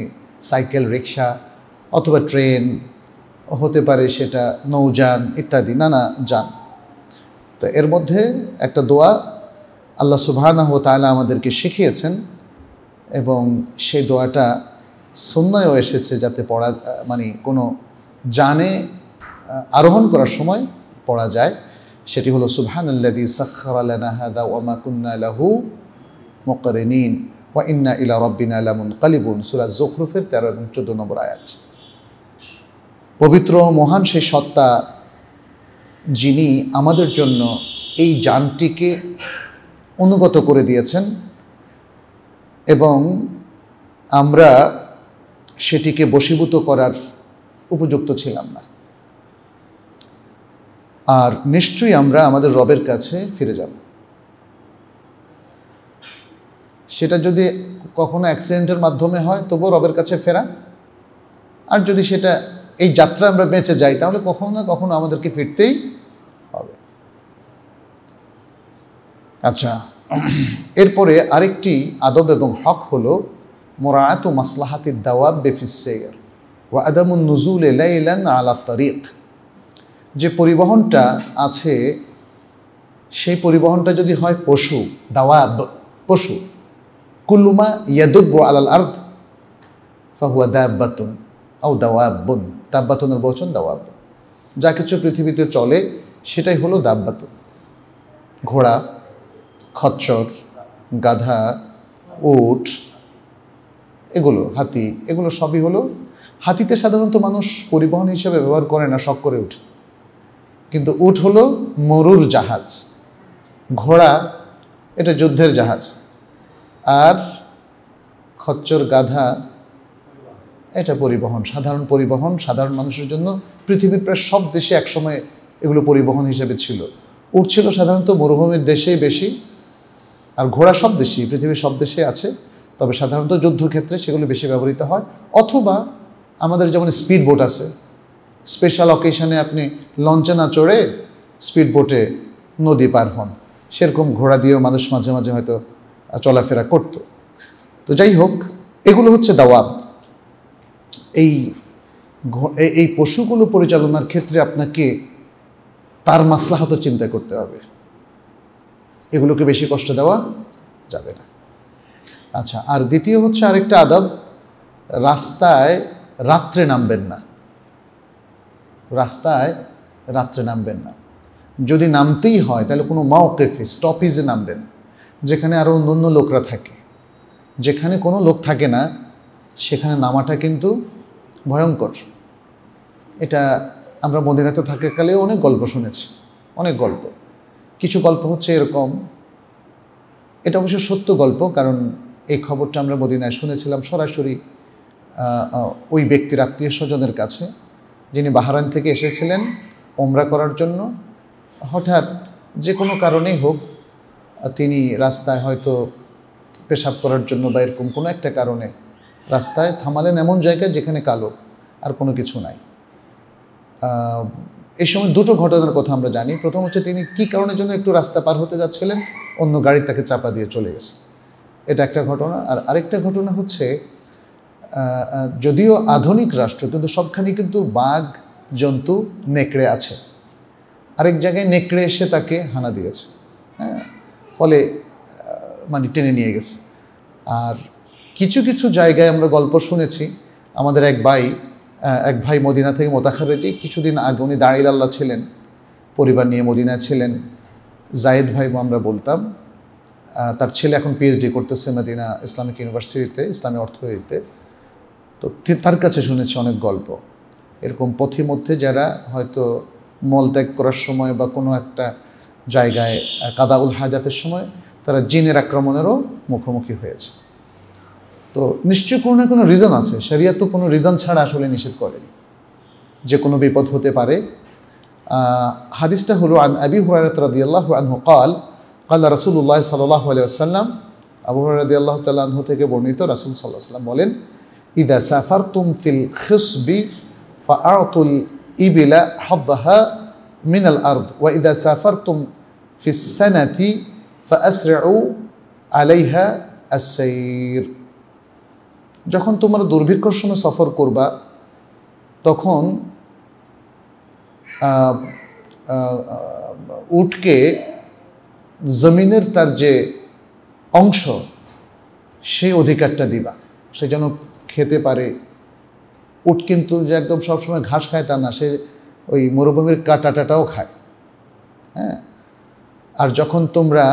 সাইকেল রিক্সা অথবা ট্রেন হতে পারে সেটা নৌযান ইত্যাদি নানা যান তো এর মধ্যে একটা দোয়া আল্লাহ সুবাহানা হো তালা আমাদেরকে শিখিয়েছেন এবং সেই দোয়াটা সন্ন্যায়ও এসেছে যাতে পড়া মানে কোনো জানে আরোহণ করার সময় পড়া যায় সেটি হলো সুবাহানুফের তেরো ইলা এবং চোদ্দ নম্বর আয়াত পবিত্র মহান সেই সত্তা যিনি আমাদের জন্য এই যানটিকে অনুগত করে দিয়েছেন এবং আমরা সেটিকে বশীভূত করার উপযুক্ত ছিলাম না আর নিশ্চয়ই আমরা আমাদের রবের কাছে ফিরে যাব সেটা যদি কখনো অ্যাক্সিডেন্টের মাধ্যমে হয় তবুও রবের কাছে ফেরা আর যদি সেটা এই যাত্রা আমরা বেঁচে যাই তাহলে কখনো না কখনো আমাদেরকে ফিরতেই আচ্ছা এরপরে আরেকটি আদব এবং হক হল মোরায়াত মাসলাহাতি দাওয়াব বেফিসের ও আদামুন নজুল এলাইলান আলা তারিক যে পরিবহনটা আছে সেই পরিবহনটা যদি হয় পশু দাওয়াব পশু কুল্লুমা ইয়াদুব্বু আলাল আর্থ ফাহুয়া দাব্বাতুন ও দাওয়াবন দাব্বাতুনের বচন দাওয়াব যা কিছু পৃথিবীতে চলে সেটাই হলো দাব্বাতুন ঘোড়া খচ্চর গাধা উট এগুলো হাতি এগুলো সবই হলো হাতিতে সাধারণত মানুষ পরিবহন হিসেবে ব্যবহার করে না শখ করে উঠে কিন্তু উট হলো মরুর জাহাজ ঘোড়া এটা যুদ্ধের জাহাজ আর খচ্চর গাধা এটা পরিবহন সাধারণ পরিবহন সাধারণ মানুষের জন্য পৃথিবীর প্রায় সব দেশে একসময় এগুলো পরিবহন হিসেবে ছিল উঠছিল ছিল সাধারণত মরুভূমির দেশেই বেশি আর ঘোড়া সব দেশেই পৃথিবীর সব দেশে আছে তবে সাধারণত যুদ্ধক্ষেত্রে সেগুলো বেশি ব্যবহৃত হয় অথবা আমাদের যেমন স্পিড বোট আছে স্পেশাল অকেশনে আপনি লঞ্চে না চড়ে স্পিড বোটে নদী পার হন সেরকম ঘোড়া দিয়েও মানুষ মাঝে মাঝে হয়তো চলাফেরা করত তো যাই হোক এগুলো হচ্ছে দাওয়াত এই এই পশুগুলো পরিচালনার ক্ষেত্রে আপনাকে তার মাসলাহত চিন্তা করতে হবে এগুলোকে বেশি কষ্ট দেওয়া যাবে না আচ্ছা আর দ্বিতীয় হচ্ছে আরেকটা আদব রাস্তায় রাত্রে নামবেন না রাস্তায় রাত্রে নামবেন না যদি নামতেই হয় তাহলে কোনো মাওকেফে স্টপিজে নামবেন যেখানে আরও অন্য অন্য লোকরা থাকে যেখানে কোনো লোক থাকে না সেখানে নামাটা কিন্তু ভয়ঙ্কর এটা আমরা মদিনাতে থাকাকালেও অনেক গল্প শুনেছি অনেক গল্প কিছু গল্প হচ্ছে এরকম এটা অবশ্য সত্য গল্প কারণ এই খবরটা আমরা মদিনায় শুনেছিলাম সরাসরি ওই ব্যক্তির আত্মীয় স্বজনের কাছে যিনি বাহারান থেকে এসেছিলেন ওমরা করার জন্য হঠাৎ যে কোনো কারণেই হোক তিনি রাস্তায় হয়তো পেশাব করার জন্য বা এরকম কোনো একটা কারণে রাস্তায় থামালেন এমন জায়গায় যেখানে কালো আর কোনো কিছু নাই এই সময় দুটো ঘটনার কথা আমরা জানি প্রথম হচ্ছে তিনি কি কারণের জন্য একটু রাস্তা পার হতে যাচ্ছিলেন অন্য গাড়ি তাকে চাপা দিয়ে চলে গেছে এটা একটা ঘটনা আর আরেকটা ঘটনা হচ্ছে যদিও আধুনিক রাষ্ট্র কিন্তু সবখানে কিন্তু বাঘ জন্তু নেকড়ে আছে আরেক জায়গায় নেকড়ে এসে তাকে হানা দিয়েছে হ্যাঁ ফলে মানে টেনে নিয়ে গেছে আর কিছু কিছু জায়গায় আমরা গল্প শুনেছি আমাদের এক বাই এক ভাই মদিনা থেকে রেজি কিছুদিন আগে উনি দাঁড়িয়ে ছিলেন পরিবার নিয়ে মদিনা ছিলেন জায়েদ ভাই আমরা বলতাম তার ছেলে এখন পিএইচডি করতেছে মদিনা ইসলামিক ইউনিভার্সিটিতে ইসলামী অর্থনীতিতে তো তার কাছে শুনেছি অনেক গল্প এরকম পথে মধ্যে যারা হয়তো মলত্যাগ করার সময় বা কোনো একটা জায়গায় কাদাউল হাজাতের সময় তারা জিনের আক্রমণেরও মুখোমুখি হয়েছে তো নিশ্চয়ই কোনো না কোনো রিজন আছে শরিয়া তো কোনো রিজন ছাড়া আসলে নিষেধ করেনি যে কোনো বিপদ হতে পারে হাদিসটা হলো আন আবি হুরারত রাদি আল্লাহ কাল কাল রাসুল উল্লাহ সাল্লাহ আলিয়াল্লাম আবু হুরারদি আল্লাহ তাল্লাহ থেকে বর্ণিত রাসুল সাল্লাহ সাল্লাম বলেন ইদা সাফার তুম ফিল খিসবি ফাআতুল ইবিলা হাদ্দাহা মিন আল আর্দ ওয়া ইদা সাফার তুম ফিস সানাতি ফা আসরিউ আলাইহা আসসাইর যখন তোমরা দুর্ভিক্ষর সময় সফর করবা তখন উটকে জমিনের তার যে অংশ সেই অধিকারটা দিবা সে যেন খেতে পারে উট কিন্তু যে একদম সবসময় ঘাস খায় তা না সে ওই মরুভূমির কাটাটাটাও খায় হ্যাঁ আর যখন তোমরা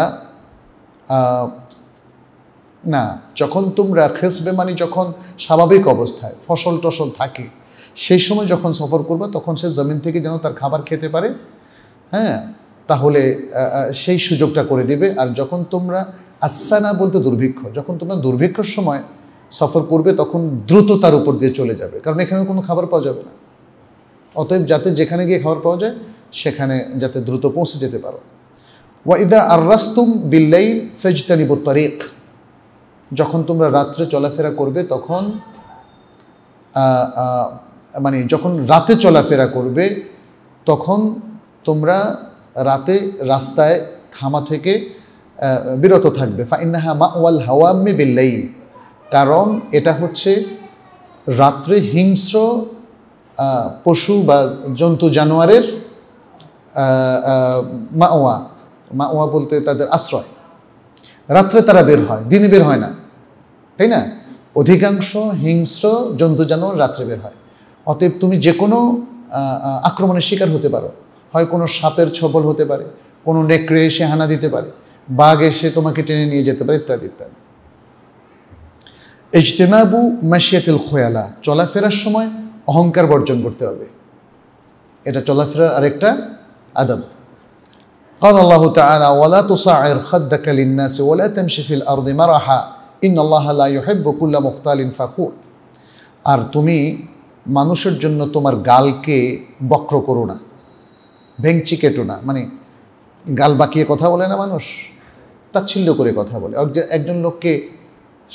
না যখন তোমরা খেসবে মানে যখন স্বাভাবিক অবস্থায় ফসল টসল থাকে সেই সময় যখন সফর করবে তখন সে জমিন থেকে যেন তার খাবার খেতে পারে হ্যাঁ তাহলে সেই সুযোগটা করে দেবে আর যখন তোমরা আসানা বলতে দুর্ভিক্ষ যখন তোমরা দুর্ভিক্ষর সময় সফর করবে তখন দ্রুত তার উপর দিয়ে চলে যাবে কারণ এখানে কোনো খাবার পাওয়া যাবে না অতএব যাতে যেখানে গিয়ে খাবার পাওয়া যায় সেখানে যাতে দ্রুত পৌঁছে যেতে পারো ওয়া আর রাস্তুম বিল্লাইল ফেজতানিব তারিখ যখন তোমরা রাত্রে চলাফেরা করবে তখন মানে যখন রাতে চলাফেরা করবে তখন তোমরা রাতে রাস্তায় থামা থেকে বিরত থাকবে ফাইনাহা মা ওয়াল হাওয়ামে বিল্লাই কারণ এটা হচ্ছে রাত্রে হিংস্র পশু বা জন্তু জানোয়ারের মাওয়া মাওয়া বলতে তাদের আশ্রয় রাত্রে তারা বের হয় দিনে বের হয় না তাই না অধিকাংশ হিংস্র জন্তু জানোয়ার রাত্রে বের হয় অতএব তুমি যে কোনো আক্রমণের শিকার হতে পারো হয় কোনো সাপের ছবল হতে পারে কোনো নেকড়ে এসে হানা দিতে পারে বাঘ এসে তোমাকে টেনে নিয়ে যেতে পারে ইত্যাদি ইত্যাদি ইজতেমাবু মাসিয়াতিল খোয়ালা চলাফেরার সময় অহংকার বর্জন করতে হবে এটা চলাফেরার আরেকটা আদব قال الله تعالى ولا تصعر خدك للناس ولا تمشي في الأرض مرحا ইন মুখতালিন ফাখুর আর তুমি মানুষের জন্য তোমার গালকে বক্র করো না ভেংচি কেটো না মানে গাল বাঁকিয়ে কথা বলে না মানুষ তাচ্ছিল্য করে কথা বলে একজন লোককে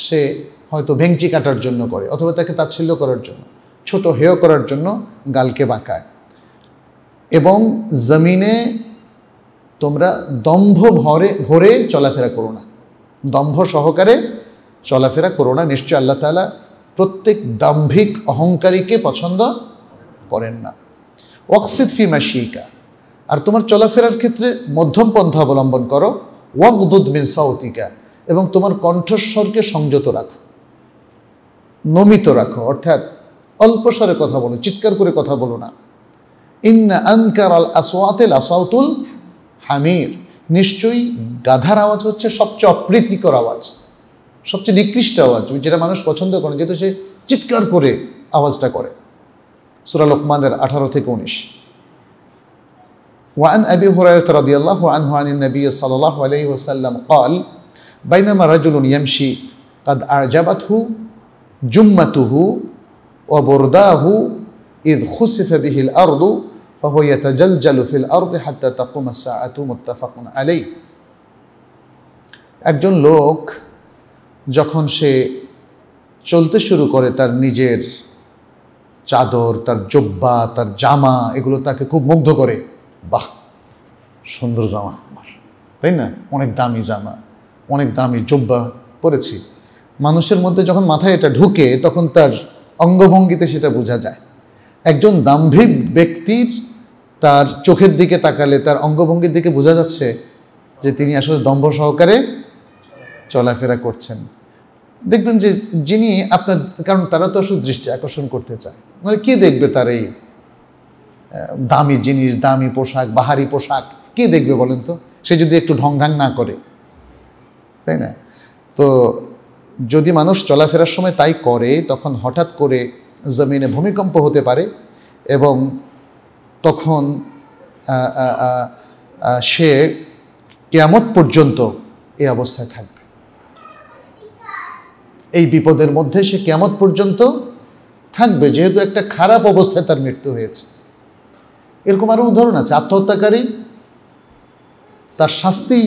সে হয়তো ভেংচি কাটার জন্য করে অথবা তাকে তাচ্ছিল্য করার জন্য ছোট হেয় করার জন্য গালকে বাঁকায় এবং জমিনে তোমরা দম্ভ ভরে ভরে চলাফেরা করো না দম্ভ সহকারে চলাফেরা করো না নিশ্চয় আল্লাহ তালা প্রত্যেক দাম্ভিক অহংকারীকে পছন্দ করেন না ওয়াকসিদ ফি মাসিকা আর তোমার চলাফেরার ক্ষেত্রে মধ্যম পন্থা অবলম্বন করো ওয়াকদুদ মিন সাউতিকা এবং তোমার কণ্ঠস্বরকে সংযত রাখো নমিত রাখো অর্থাৎ অল্প স্বরে কথা বলো চিৎকার করে কথা বলো না ইন্না আনকার আল আসওয়াতেল আসাউতুল হামির নিশ্চয়ই গাধার আওয়াজ হচ্ছে সবচেয়ে অপ্রীতিকর আওয়াজ সবচেয়ে নিকৃষ্ট আওয়াজ যেটা মানুষ পছন্দ করে যেহেতু সে চিৎকার করে আওয়াজটা করে সুরা লোকমানের আঠারো থেকে উনিশ وعن أبي هريرة رضي الله عنه عن النبي صلى الله عليه وسلم قال بينما رجل يمشي قد أعجبته جمته وبرداه إذ خسف به الأرض فهو يتجلجل في الأرض حتى تقوم الساعة متفق عليه أجل لوك যখন সে চলতে শুরু করে তার নিজের চাদর তার জব্বা তার জামা এগুলো তাকে খুব মুগ্ধ করে বাহ সুন্দর জামা আমার তাই না অনেক দামি জামা অনেক দামি জব্বা পরেছি মানুষের মধ্যে যখন মাথায় এটা ঢুকে তখন তার অঙ্গভঙ্গিতে সেটা বোঝা যায় একজন দাম্ভিক ব্যক্তির তার চোখের দিকে তাকালে তার অঙ্গভঙ্গির দিকে বোঝা যাচ্ছে যে তিনি আসলে দম্ভ সহকারে চলাফেরা করছেন দেখবেন যে যিনি আপনার কারণ তারা তো শুধু দৃষ্টি আকর্ষণ করতে চায় মানে কি দেখবে তার এই দামি জিনিস দামি পোশাক বাহারি পোশাক কি দেখবে বলেন তো সে যদি একটু ঢংঢাং না করে তাই না তো যদি মানুষ চলাফেরার সময় তাই করে তখন হঠাৎ করে জমিনে ভূমিকম্প হতে পারে এবং তখন সে কেয়ামত পর্যন্ত এই অবস্থায় থাকবে এই বিপদের মধ্যে সে কেমন পর্যন্ত থাকবে যেহেতু একটা খারাপ অবস্থায় তার মৃত্যু হয়েছে এরকম আরও উদাহরণ আছে আত্মহত্যাকারী তার শাস্তি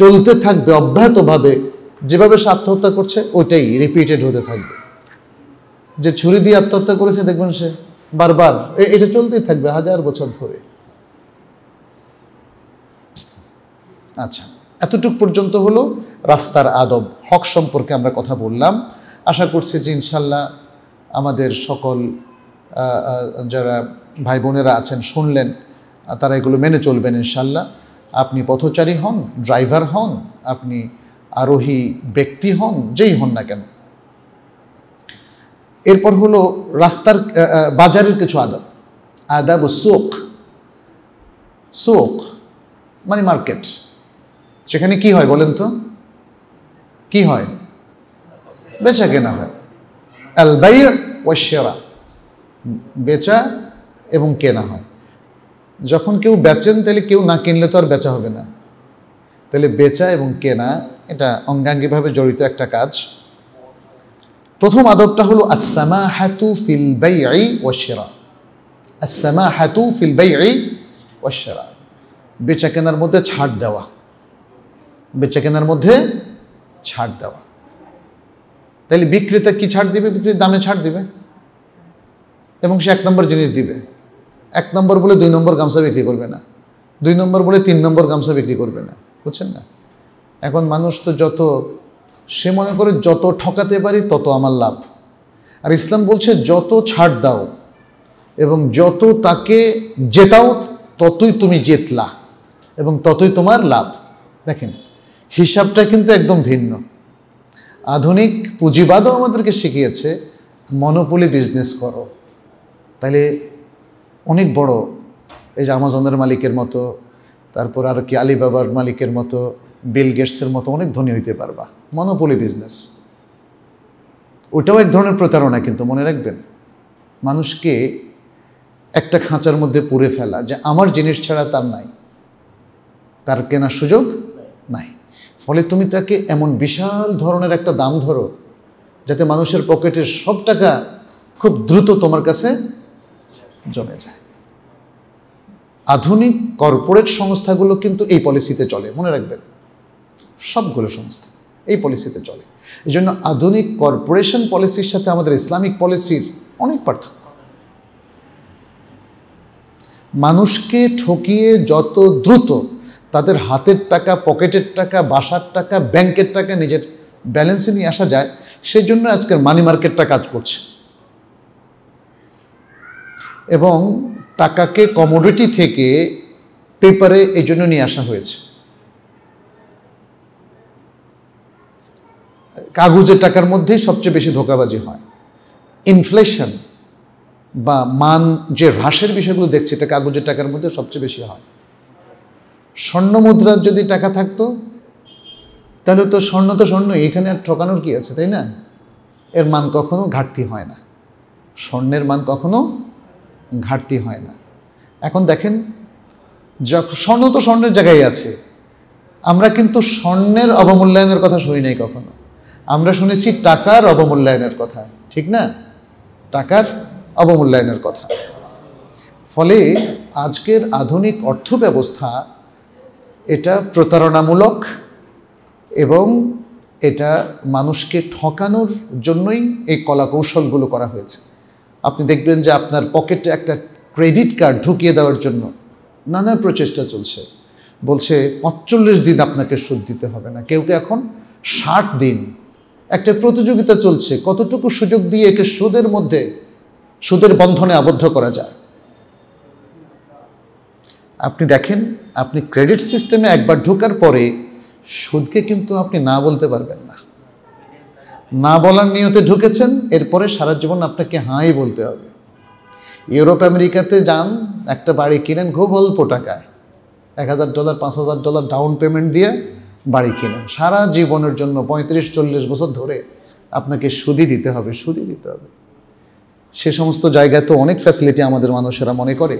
চলতে থাকবে অব্যাহতভাবে যেভাবে সে আত্মহত্যা করছে ওটাই রিপিটেড হতে থাকবে যে ছুরি দিয়ে আত্মহত্যা করেছে দেখবেন সে বারবার এটা চলতেই থাকবে হাজার বছর ধরে আচ্ছা এতটুক পর্যন্ত হলো রাস্তার আদব হক সম্পর্কে আমরা কথা বললাম আশা করছি যে ইনশাল্লাহ আমাদের সকল যারা ভাই বোনেরা আছেন শুনলেন তারা এগুলো মেনে চলবেন ইনশাল্লাহ আপনি পথচারী হন ড্রাইভার হন আপনি আরোহী ব্যক্তি হন যেই হন না কেন এরপর হলো রাস্তার বাজারের কিছু আদব আদাব ও শোক শোক মানে মার্কেট সেখানে কি হয় বলেন তো কি হয় বেচা কেনা হয় আল বাই ও সেরা বেচা এবং কেনা হয় যখন কেউ বেচেন তাহলে কেউ না কিনলে তো আর বেচা হবে না তাহলে বেচা এবং কেনা এটা অঙ্গাঙ্গিভাবে জড়িত একটা কাজ প্রথম আদবটা হলো আসামা হাতু ফিল বাই আই সেরা আসামা হাতু ফিল বাই আই সেরা বেচা কেনার মধ্যে ছাড় দেওয়া বেচা কেনার মধ্যে ছাড় দেওয়া তাহলে বিক্রেতা কি ছাড় দিবে বিক্রির দামে ছাড় দিবে এবং সে এক নম্বর জিনিস দিবে এক নম্বর বলে দুই নম্বর গামছা বিক্রি করবে না দুই নম্বর বলে তিন নম্বর গামছা বিক্রি করবে না বুঝছেন না এখন মানুষ তো যত সে মনে করে যত ঠকাতে পারি তত আমার লাভ আর ইসলাম বলছে যত ছাড় দাও এবং যত তাকে জেতাও ততই তুমি জেতলা এবং ততই তোমার লাভ দেখেন হিসাবটা কিন্তু একদম ভিন্ন আধুনিক পুঁজিবাদও আমাদেরকে শিখিয়েছে মনোপলি বিজনেস করো তাহলে অনেক বড় এই যে আমাজনের মালিকের মতো তারপর আর কি আলিবাবার মালিকের মতো বিল গেটসের মতো অনেক ধনী হইতে পারবা মনোপলি বিজনেস ওটাও এক ধরনের প্রতারণা কিন্তু মনে রাখবেন মানুষকে একটা খাঁচার মধ্যে পুরে ফেলা যে আমার জিনিস ছাড়া তার নাই তার কেনার সুযোগ নাই ফলে তুমি তাকে এমন বিশাল ধরনের একটা দাম ধরো যাতে মানুষের পকেটের সব টাকা খুব দ্রুত তোমার কাছে জমে যায় আধুনিক কর্পোরেট সংস্থাগুলো কিন্তু এই পলিসিতে চলে মনে রাখবেন সবগুলো সংস্থা এই পলিসিতে চলে এই জন্য আধুনিক কর্পোরেশন পলিসির সাথে আমাদের ইসলামিক পলিসির অনেক পার্থক্য মানুষকে ঠকিয়ে যত দ্রুত তাদের হাতের টাকা পকেটের টাকা বাসার টাকা ব্যাংকের টাকা নিজের ব্যালেন্সে নিয়ে আসা যায় সেই জন্য আজকের মানি মার্কেটটা কাজ করছে এবং টাকাকে কমোডিটি থেকে পেপারে এই জন্য নিয়ে আসা হয়েছে কাগজের টাকার মধ্যেই সবচেয়ে বেশি ধোকাবাজি হয় ইনফ্লেশন বা মান যে হ্রাসের বিষয়গুলো দেখছে এটা কাগজের টাকার মধ্যে সবচেয়ে বেশি হয় স্বর্ণ মুদ্রার যদি টাকা থাকতো তাহলে তো স্বর্ণ তো স্বর্ণই এখানে আর ঠকানোর কি আছে তাই না এর মান কখনো ঘাটতি হয় না স্বর্ণের মান কখনো ঘাটতি হয় না এখন দেখেন স্বর্ণ তো স্বর্ণের জায়গায় আছে আমরা কিন্তু স্বর্ণের অবমূল্যায়নের কথা শুনি নাই কখনো আমরা শুনেছি টাকার অবমূল্যায়নের কথা ঠিক না টাকার অবমূল্যায়নের কথা ফলে আজকের আধুনিক অর্থ ব্যবস্থা এটা প্রতারণামূলক এবং এটা মানুষকে ঠকানোর জন্যই এই কলা কৌশলগুলো করা হয়েছে আপনি দেখবেন যে আপনার পকেটে একটা ক্রেডিট কার্ড ঢুকিয়ে দেওয়ার জন্য নানা প্রচেষ্টা চলছে বলছে পঁচল্লিশ দিন আপনাকে সুদ দিতে হবে না কেউ কেউ এখন ষাট দিন একটা প্রতিযোগিতা চলছে কতটুকু সুযোগ দিয়ে একে সুদের মধ্যে সুদের বন্ধনে আবদ্ধ করা যায় আপনি দেখেন আপনি ক্রেডিট সিস্টেমে একবার ঢোকার পরে সুদকে কিন্তু আপনি না বলতে পারবেন না না বলার নিয়তে ঢুকেছেন এরপরে সারা জীবন আপনাকে হাঁই বলতে হবে ইউরোপ আমেরিকাতে যান একটা বাড়ি কিনেন খুব অল্প টাকায় এক হাজার ডলার পাঁচ হাজার ডলার ডাউন পেমেন্ট দিয়ে বাড়ি কিনেন সারা জীবনের জন্য পঁয়ত্রিশ চল্লিশ বছর ধরে আপনাকে সুদি দিতে হবে সুদি দিতে হবে সে সমস্ত জায়গায় তো অনেক ফ্যাসিলিটি আমাদের মানুষেরা মনে করে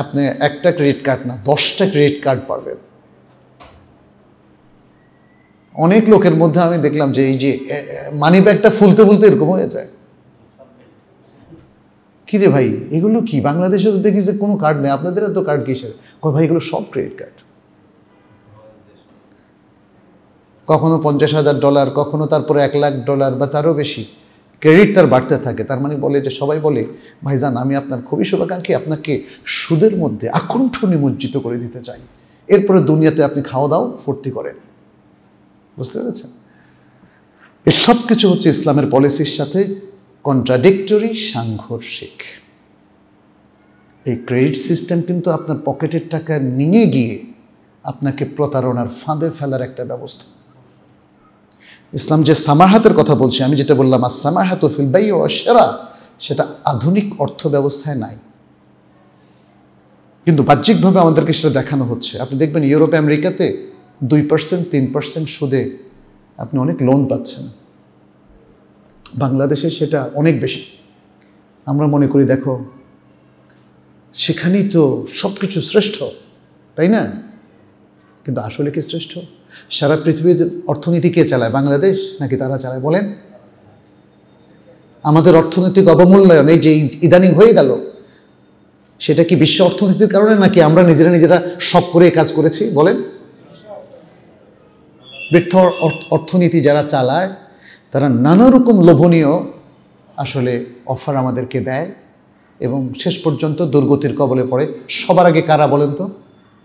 আপনি একটা ক্রেডিট কার্ড না দশটা ক্রেডিট কার্ড পাবেন অনেক লোকের মধ্যে আমি দেখলাম যে এই যে মানি ব্যাগটা ফুলতে ফুলতে এরকম হয়ে যায় কিরে ভাই এগুলো কি বাংলাদেশে তো দেখি যে কোনো কার্ড নেই আপনাদের তো কার্ড কিসের ভাই এগুলো সব ক্রেডিট কার্ড কখনো পঞ্চাশ হাজার ডলার কখনো তারপরে এক লাখ ডলার বা তারও বেশি ক্রেডিট তার বাড়তে থাকে তার মানে বলে যে সবাই বলে ভাইজান আমি আপনার খুবই শুভাকাঙ্ক্ষী আপনাকে সুদের মধ্যে আকণ্ঠ নিমজ্জিত করে দিতে চাই এরপরে দুনিয়াতে আপনি খাওয়া দাও ফুর্তি করেন বুঝতে পেরেছেন এসব কিছু হচ্ছে ইসলামের পলিসির সাথে কন্ট্রাডিক্টরি সাংঘর্ষিক এই ক্রেডিট সিস্টেম কিন্তু আপনার পকেটের টাকা নিয়ে গিয়ে আপনাকে প্রতারণার ফাঁদে ফেলার একটা ব্যবস্থা ইসলাম যে সামাহাতের কথা বলছি আমি যেটা বললাম আর সামাহাত ফিলবাই ও সেরা সেটা আধুনিক অর্থ ব্যবস্থায় নাই কিন্তু বাহ্যিকভাবে আমাদেরকে সেটা দেখানো হচ্ছে আপনি দেখবেন ইউরোপে আমেরিকাতে দুই পার্সেন্ট তিন পার্সেন্ট সুদে আপনি অনেক লোন পাচ্ছেন বাংলাদেশে সেটা অনেক বেশি আমরা মনে করি দেখো সেখানেই তো সব কিছু শ্রেষ্ঠ তাই না কিন্তু আসলে কি শ্রেষ্ঠ সারা পৃথিবীর অর্থনীতি কে চালায় বাংলাদেশ নাকি তারা চালায় বলেন আমাদের অর্থনৈতিক অবমূল্যায়ন এই যে ইদানিং হয়ে গেল সেটা কি বিশ্ব অর্থনীতির কারণে নাকি আমরা নিজেরা নিজেরা সব করে কাজ করেছি বলেন বৃদ্ধ অর্থনীতি যারা চালায় তারা নানা রকম লোভনীয় আসলে অফার আমাদেরকে দেয় এবং শেষ পর্যন্ত দুর্গতির কবলে পড়ে সবার আগে কারা বলেন তো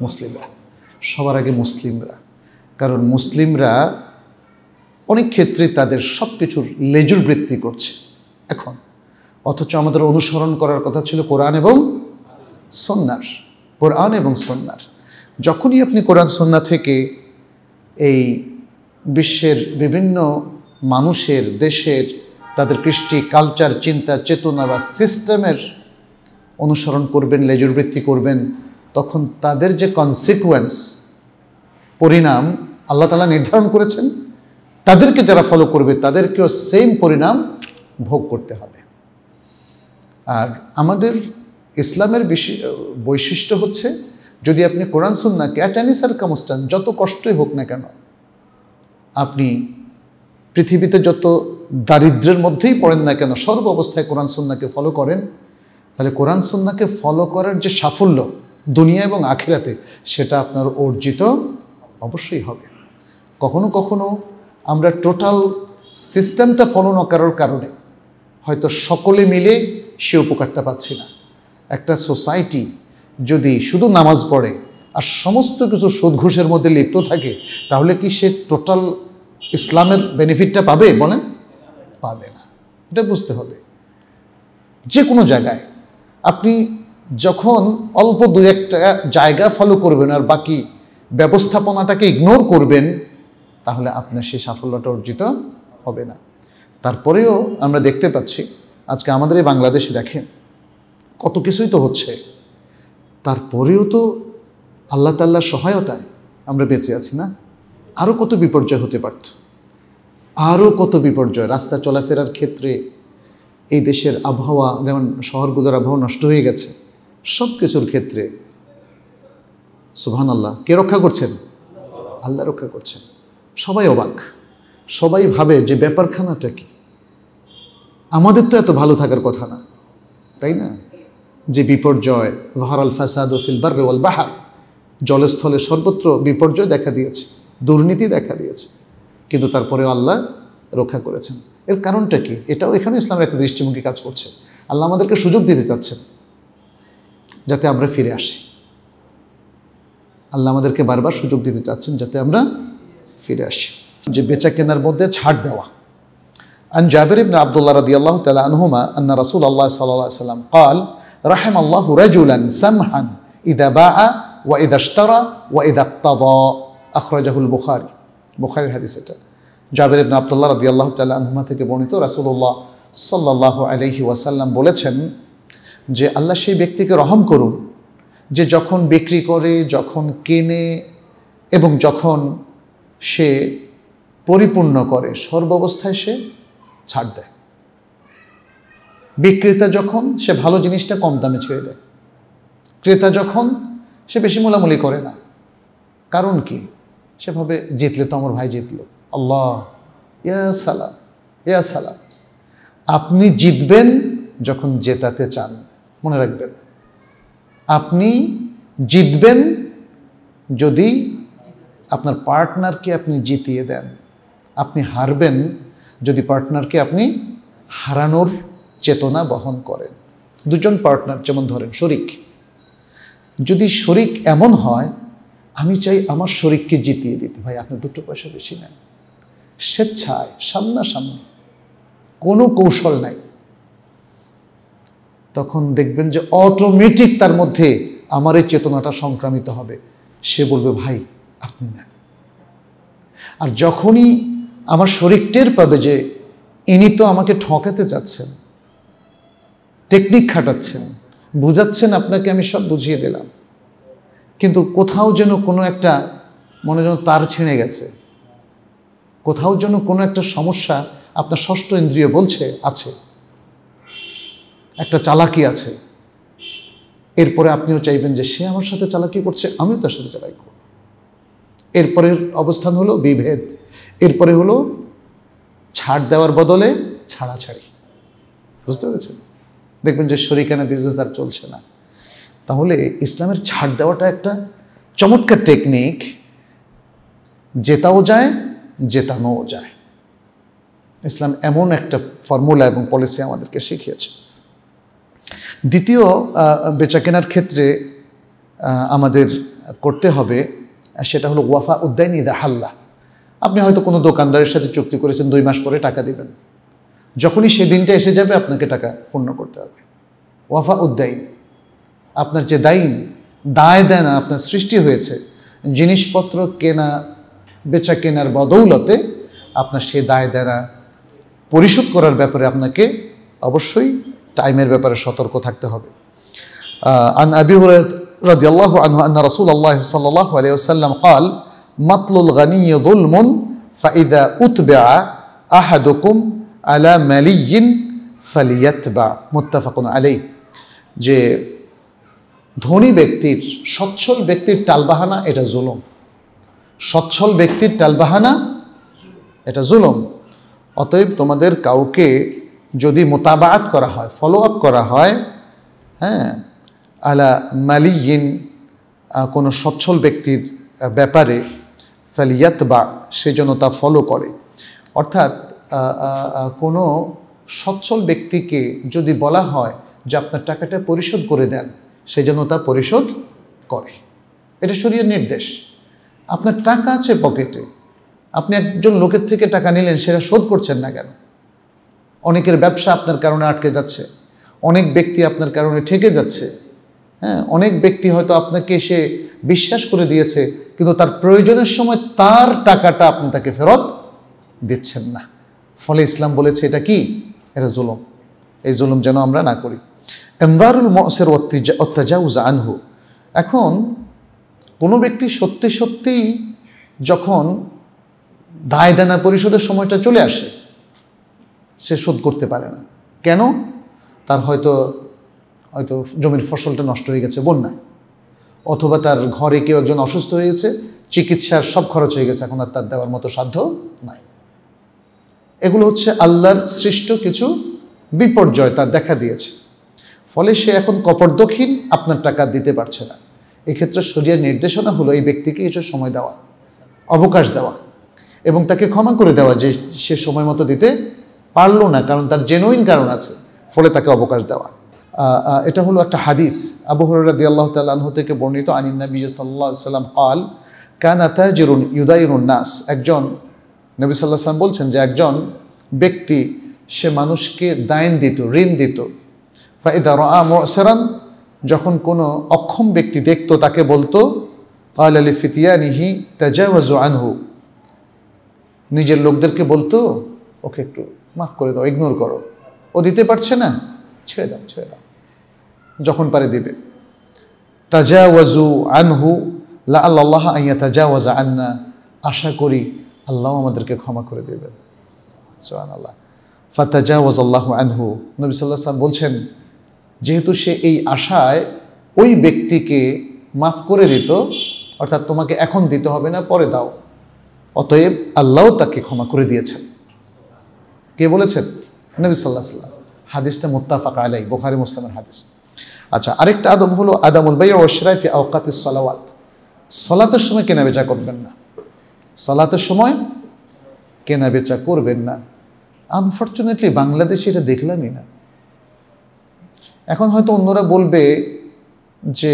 মুসলিমরা সবার আগে মুসলিমরা কারণ মুসলিমরা অনেক ক্ষেত্রে তাদের সব কিছুর লেজুর বৃত্তি করছে এখন অথচ আমাদের অনুসরণ করার কথা ছিল কোরআন এবং সন্ন্যার কোরআন এবং সন্ন্যার যখনই আপনি কোরআন সন্না থেকে এই বিশ্বের বিভিন্ন মানুষের দেশের তাদের কৃষ্টি কালচার চিন্তা চেতনা বা সিস্টেমের অনুসরণ করবেন লেজুর বৃত্তি করবেন তখন তাদের যে কনসিকুয়েন্স পরিণাম আল্লাহ তালা নির্ধারণ করেছেন তাদেরকে যারা ফলো করবে তাদেরকেও সেম পরিণাম ভোগ করতে হবে আর আমাদের ইসলামের বৈশিষ্ট্য হচ্ছে যদি আপনি কোরআন সুন্নাকে অ্যাটানিসার কামস্টান যত কষ্টই হোক না কেন আপনি পৃথিবীতে যত দারিদ্রের মধ্যেই পড়েন না কেন সর্ব অবস্থায় কোরআন সুন্নাকে ফলো করেন তাহলে কোরআন সুন্নাকে ফলো করার যে সাফল্য দুনিয়া এবং আখিরাতে সেটা আপনার অর্জিত অবশ্যই হবে কখনো কখনো আমরা টোটাল সিস্টেমটা ফলো না করার কারণে হয়তো সকলে মিলে সে উপকারটা পাচ্ছি না একটা সোসাইটি যদি শুধু নামাজ পড়ে আর সমস্ত কিছু সদঘোষের মধ্যে লিপ্ত থাকে তাহলে কি সে টোটাল ইসলামের বেনিফিটটা পাবে বলেন পাবে না এটা বুঝতে হবে যে কোনো জায়গায় আপনি যখন অল্প দু একটা জায়গা ফলো করবেন আর বাকি ব্যবস্থাপনাটাকে ইগনোর করবেন তাহলে আপনার সেই সাফল্যটা অর্জিত হবে না তারপরেও আমরা দেখতে পাচ্ছি আজকে আমাদের এই বাংলাদেশে দেখেন কত কিছুই তো হচ্ছে তারপরেও তো আল্লাহ তাল্লার সহায়তায় আমরা বেঁচে আছি না আরও কত বিপর্যয় হতে পারত আরও কত বিপর্যয় রাস্তা চলাফেরার ক্ষেত্রে এই দেশের আবহাওয়া যেমন শহরগুলোর আবহাওয়া নষ্ট হয়ে গেছে সব কিছুর ক্ষেত্রে সুহান আল্লাহ কে রক্ষা করছেন আল্লাহ রক্ষা করছেন সবাই অবাক সবাই ভাবে যে ব্যাপারখানাটা কি আমাদের তো এত ভালো থাকার কথা না তাই না যে বিপর্যয় ভারাল ফাসাদ ও ফিলবার রেওয়াল বাহার জলস্থলে সর্বত্র বিপর্যয় দেখা দিয়েছে দুর্নীতি দেখা দিয়েছে কিন্তু তারপরে আল্লাহ রক্ষা করেছেন এর কারণটা কি এটাও এখানে ইসলামের একটা দৃষ্টিভঙ্গি কাজ করছে আল্লাহ আমাদেরকে সুযোগ দিতে চাচ্ছেন যাতে আমরা ফিরে আসি আল্লাহ আমাদেরকে বারবার সুযোগ দিতে চাচ্ছেন যাতে আমরা ফিরে আসি যে বেচাকেনার মধ্যে ছাড় দেওয়া আন জাবির ইবনে আব্দুল্লাহ রাদিয়াল্লাহু তাআলা আনহুমা আন রাসূলুল্লাহ সাল্লাল্লাহু আলাইহি সাল্লাম قال رحم الله رجلا سمحا اذا باع واذا اشترى واذا اقتضى اخرجه البخاري বুখারীর হাদিস এটা জাবির ইবনে আব্দুল্লাহ রাদিয়াল্লাহু তাআলা আনহুমা থেকে বর্ণিত রাসূলুল্লাহ সাল্লাল্লাহু আলাইহি ওয়াসাল্লাম বলেছেন যে আল্লাহ সেই ব্যক্তিকে রহম করুন যে যখন বিক্রি করে যখন কেনে এবং যখন সে পরিপূর্ণ করে সর্বাবস্থায় সে ছাড় দেয় বিক্রেতা যখন সে ভালো জিনিসটা কম দামে ছেড়ে দেয় ক্রেতা যখন সে বেশি মোলামুলি করে না কারণ কি সেভাবে জিতলে তো আমার ভাই জিতলো আল্লাহ ইয়া সালাম ইয়া সালাম আপনি জিতবেন যখন জেতাতে চান মনে রাখবেন আপনি জিতবেন যদি আপনার পার্টনারকে আপনি জিতিয়ে দেন আপনি হারবেন যদি পার্টনারকে আপনি হারানোর চেতনা বহন করেন দুজন পার্টনার যেমন ধরেন শরিক যদি শরিক এমন হয় আমি চাই আমার শরিককে জিতিয়ে দিতে ভাই আপনি দুটো পয়সা বেশি নেন স্বেচ্ছায় সামনাসামনি কোনো কৌশল নাই তখন দেখবেন যে অটোমেটিক তার মধ্যে আমার এই চেতনাটা সংক্রামিত হবে সে বলবে ভাই আপনি নেন আর যখনই আমার শরীর টের পাবে যে ইনি তো আমাকে ঠকাতে চাচ্ছেন টেকনিক খাটাচ্ছেন বুঝাচ্ছেন আপনাকে আমি সব বুঝিয়ে দিলাম কিন্তু কোথাও যেন কোনো একটা মনে যেন তার ছিঁড়ে গেছে কোথাও যেন কোনো একটা সমস্যা আপনার ষষ্ঠ ইন্দ্রিয় বলছে আছে একটা চালাকি আছে এরপরে আপনিও চাইবেন যে সে আমার সাথে চালাকি করছে আমিও তার সাথে চালাকি করব এরপরের অবস্থান হলো বিভেদ এরপরে হলো ছাড় দেওয়ার বদলে ছাড়াছাড়ি বুঝতে পেরেছেন দেখবেন যে শরিকানা বিজনেস আর চলছে না তাহলে ইসলামের ছাড় দেওয়াটা একটা চমৎকার টেকনিক জেতাও যায় জেতানোও যায় ইসলাম এমন একটা ফর্মুলা এবং পলিসি আমাদেরকে শিখিয়েছে দ্বিতীয় বেচা কেনার ক্ষেত্রে আমাদের করতে হবে সেটা হলো ওয়াফা উদ্দায় নিদা হাল্লা আপনি হয়তো কোনো দোকানদারের সাথে চুক্তি করেছেন দুই মাস পরে টাকা দিবেন যখনই সেই দিনটা এসে যাবে আপনাকে টাকা পূর্ণ করতে হবে ওয়াফা উদ্দাইন আপনার যে দায়ী দায় দেনা আপনার সৃষ্টি হয়েছে জিনিসপত্র কেনা বেচা কেনার বদৌলতে আপনার সেই দায় দেনা পরিশোধ করার ব্যাপারে আপনাকে অবশ্যই টাইমের ব্যাপারে সতর্ক থাকতে হবে আন আবি رضي الله عنه أن رسول الله صلى الله عليه وسلم قال مطل الغني ظلم فإذا أتبع أحدكم على ملي فليتبع متفق عليه যে ধনী ব্যক্তির সচ্ছল ব্যক্তির টালবাহানা এটা জুলুম সচ্ছল ব্যক্তির টালবাহানা এটা জুলুম অতএব তোমাদের কাউকে যদি মোতাবাত করা হয় ফলো আপ করা হয় হ্যাঁ আলা মালিয়িন কোনো সচ্ছল ব্যক্তির ব্যাপারে ফালিয়াত বা সে যেন তা ফলো করে অর্থাৎ কোনো সচ্ছল ব্যক্তিকে যদি বলা হয় যে আপনার টাকাটা পরিশোধ করে দেন সে যেন তা পরিশোধ করে এটা শরীরের নির্দেশ আপনার টাকা আছে পকেটে আপনি একজন লোকের থেকে টাকা নিলেন সেটা শোধ করছেন না কেন অনেকের ব্যবসা আপনার কারণে আটকে যাচ্ছে অনেক ব্যক্তি আপনার কারণে ঠেকে যাচ্ছে হ্যাঁ অনেক ব্যক্তি হয়তো আপনাকে সে বিশ্বাস করে দিয়েছে কিন্তু তার প্রয়োজনের সময় তার টাকাটা আপনি তাকে ফেরত দিচ্ছেন না ফলে ইসলাম বলেছে এটা কি এটা জুলুম এই জুলুম যেন আমরা না করি এমদারুল মসের অত্যাজাউজ আনহু এখন কোনো ব্যক্তি সত্যি সত্যি যখন দায় দেনা পরিশোধের সময়টা চলে আসে সে শোধ করতে পারে না কেন তার হয়তো হয়তো জমির ফসলটা নষ্ট হয়ে গেছে বন্যায় অথবা তার ঘরে কেউ একজন অসুস্থ হয়ে গেছে চিকিৎসার সব খরচ হয়ে গেছে এখন আর তার দেওয়ার মতো সাধ্য নাই এগুলো হচ্ছে আল্লাহর সৃষ্ট কিছু বিপর্যয় তার দেখা দিয়েছে ফলে সে এখন কপর্দক্ষীন আপনার টাকা দিতে পারছে না এক্ষেত্রে সরিয়ার নির্দেশনা হলো এই ব্যক্তিকে কিছু সময় দেওয়া অবকাশ দেওয়া এবং তাকে ক্ষমা করে দেওয়া যে সে সময় মতো দিতে পারলো না কারণ তার জেনুইন কারণ আছে ফলে তাকে অবকাশ দেওয়া এটা হলো একটা হাদিস আবু হররাদি আল্লাহ তাল্লাহ থেকে বর্ণিত আনিন্নবী সাল্লাহ সাল্লাম আল কানা জিরুন ইউদাইরুন নাস একজন নবী সাল্লাহ সাল্লাম বলছেন যে একজন ব্যক্তি সে মানুষকে দায়ন দিত ঋণ দিত ফাইদা রান যখন কোনো অক্ষম ব্যক্তি দেখত তাকে বলতো কাল আলি ফিতিয়া নিহি তাজাওয়াজু আনহু নিজের লোকদেরকে বলতো ওকে একটু মাফ করে দাও ইগনোর করো ও দিতে পারছে না ছেড়ে দাও ছেড়ে দাও যখন পারে দেবে তাজাওয়াজু আনহু লা আল্লাহ আইয়া তাজাওয়াজা আন্না আশা করি আল্লাহ আমাদেরকে ক্ষমা করে দেবেন সোহান আল্লাহ ফাতাজাওয়াজ আল্লাহ আনহু নবী সাল্লাহ সাল্লাম বলছেন যেহেতু সে এই আশায় ওই ব্যক্তিকে মাফ করে দিত অর্থাৎ তোমাকে এখন দিতে হবে না পরে দাও অতএব আল্লাহও তাকে ক্ষমা করে দিয়েছেন কে বলেছেন নবী সাল্লাহ সাল্লাম হাদিসটা মোত্তাফাক আলাই বোখারি মুসলামের হাদিস আচ্ছা আরেকটা আদব হলো আদামুল বাই ওশরাইফি আওকাতি সালাওয়াত সলাতের সময় কেনা বেচা করবেন না সলাতের সময় কেনা বেচা করবেন না আনফর্চুনেটলি বাংলাদেশে এটা দেখলামই না এখন হয়তো অন্যরা বলবে যে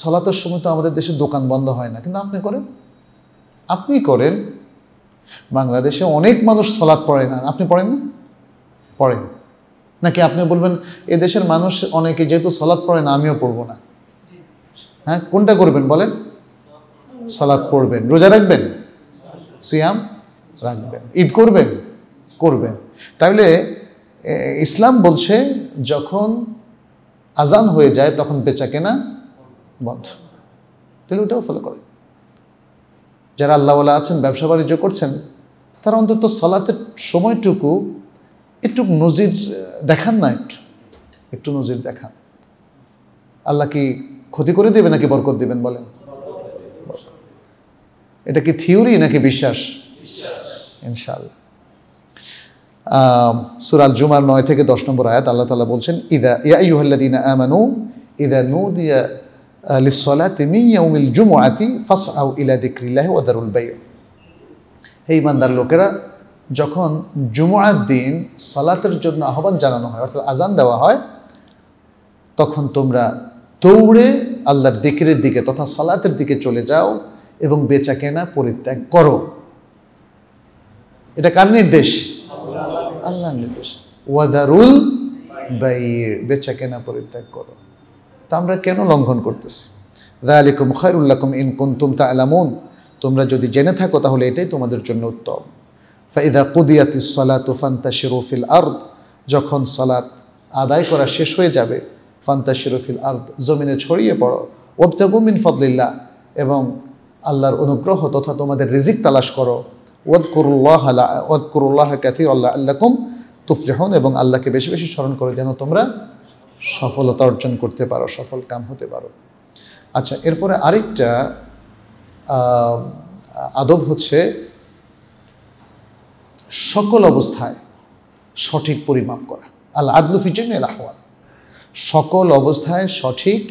সলাতের সময় তো আমাদের দেশে দোকান বন্ধ হয় না কিন্তু আপনি করেন আপনি করেন বাংলাদেশে অনেক মানুষ সলাদ পড়ে না আপনি পড়েন না পড়েন নাকি আপনি বলবেন এ দেশের মানুষ অনেকে যেহেতু সলাদ পড়ে না আমিও পড়বো না হ্যাঁ কোনটা করবেন বলেন সালাদ পড়বেন রোজা রাখবেন সিয়াম রাখবেন ঈদ করবেন করবেন তাহলে ইসলাম বলছে যখন আজান হয়ে যায় তখন বেচা কেনা বন্ধ তাহলে ওটাও ফলো করে যারা আল্লাহওয়ালা আছেন ব্যবসা বাণিজ্য করছেন তারা অন্তত সলাতে সময়টুকু একটু নজির দেখান না একটু একটু নজির দেখান আল্লাহ কি ক্ষতি করে দেবে নাকি বরকত দেবেন বলেন এটা কি থিওরি নাকি বিশ্বাস ইনশাআল্লাহ সুরাল জুমার নয় থেকে দশ নম্বর আয়াত আল্লাহ তালা বলছেন ইদা ইয়াহ্লাদিন আমানু ইদা নুদিয়া লিসলাতি মিন ইয়াউমিল জুমআতি ফাসআউ ইলা যিকরিল্লাহি ওয়া বাই হে ইমানদার লোকেরা যখন জুমুয়ার দিন সালাতের জন্য আহ্বান জানানো হয় অর্থাৎ আজান দেওয়া হয় তখন তোমরা দৌড়ে আল্লাহর দিকিরের দিকে তথা সালাতের দিকে চলে যাও এবং বেচা কেনা পরিত্যাগ করো এটা কার নির্দেশ আল্লাহর নির্দেশ ওয়াদারুল বেচা কেনা পরিত্যাগ করো তা আমরা কেন লঙ্ঘন করতেছি রায়ালিকুম খায়রুল্লাকুম ইন কুন্তুম তা আলামুন তোমরা যদি জেনে থাকো তাহলে এটাই তোমাদের জন্য উত্তম ফাইদা কুদিয়াত ইসলাত ফান্তা শিরুফিল আর্দ যখন সলাত আদায় করা শেষ হয়ে যাবে ফান্তা শিরুফিল আর্দ জমিনে ছড়িয়ে পড়ো ওবতাগুমিন ফদলিল্লাহ এবং আল্লাহর অনুগ্রহ তথা তোমাদের রিজিক তালাশ করো ওদকুরুল্লাহ ওদকুরুল্লাহ ক্যাথি আল্লাহ আল্লাকুম তুফলিহন এবং আল্লাহকে বেশি বেশি স্মরণ করে যেন তোমরা সফলতা অর্জন করতে পারো সফল কাম হতে পারো আচ্ছা এরপরে আরেকটা আদব হচ্ছে সকল অবস্থায় সঠিক পরিমাপ করা আল আদলু ফিজেন এল আহওয়াল সকল অবস্থায় সঠিক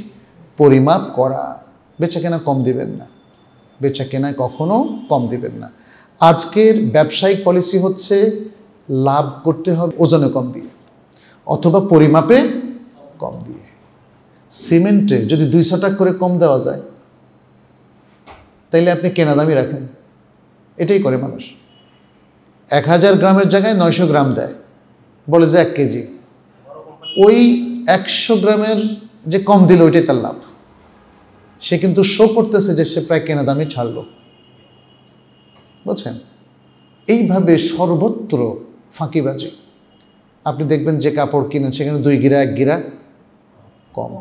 পরিমাপ করা বেচা কেনা কম দিবেন না বেচা কেনা কখনো কম দিবেন না আজকের ব্যবসায়িক পলিসি হচ্ছে লাভ করতে হবে ওজনে কম দিয়ে অথবা পরিমাপে কম দিয়ে সিমেন্টে যদি দুইশো টাকা করে কম দেওয়া যায় তাইলে আপনি কেনা দামি রাখেন এটাই করে মানুষ এক হাজার গ্রামের জায়গায় নয়শো গ্রাম দেয় বলে যে এক কেজি ওই একশো গ্রামের যে কম দিল ওইটাই তার লাভ সে কিন্তু শো করতেছে যে সে প্রায় কেনা দামে ছাড়লো বুঝছেন এইভাবে সর্বত্র ফাঁকিবাজি আপনি দেখবেন যে কাপড় কিনেন সেখানে দুই গিরা এক গিরা কম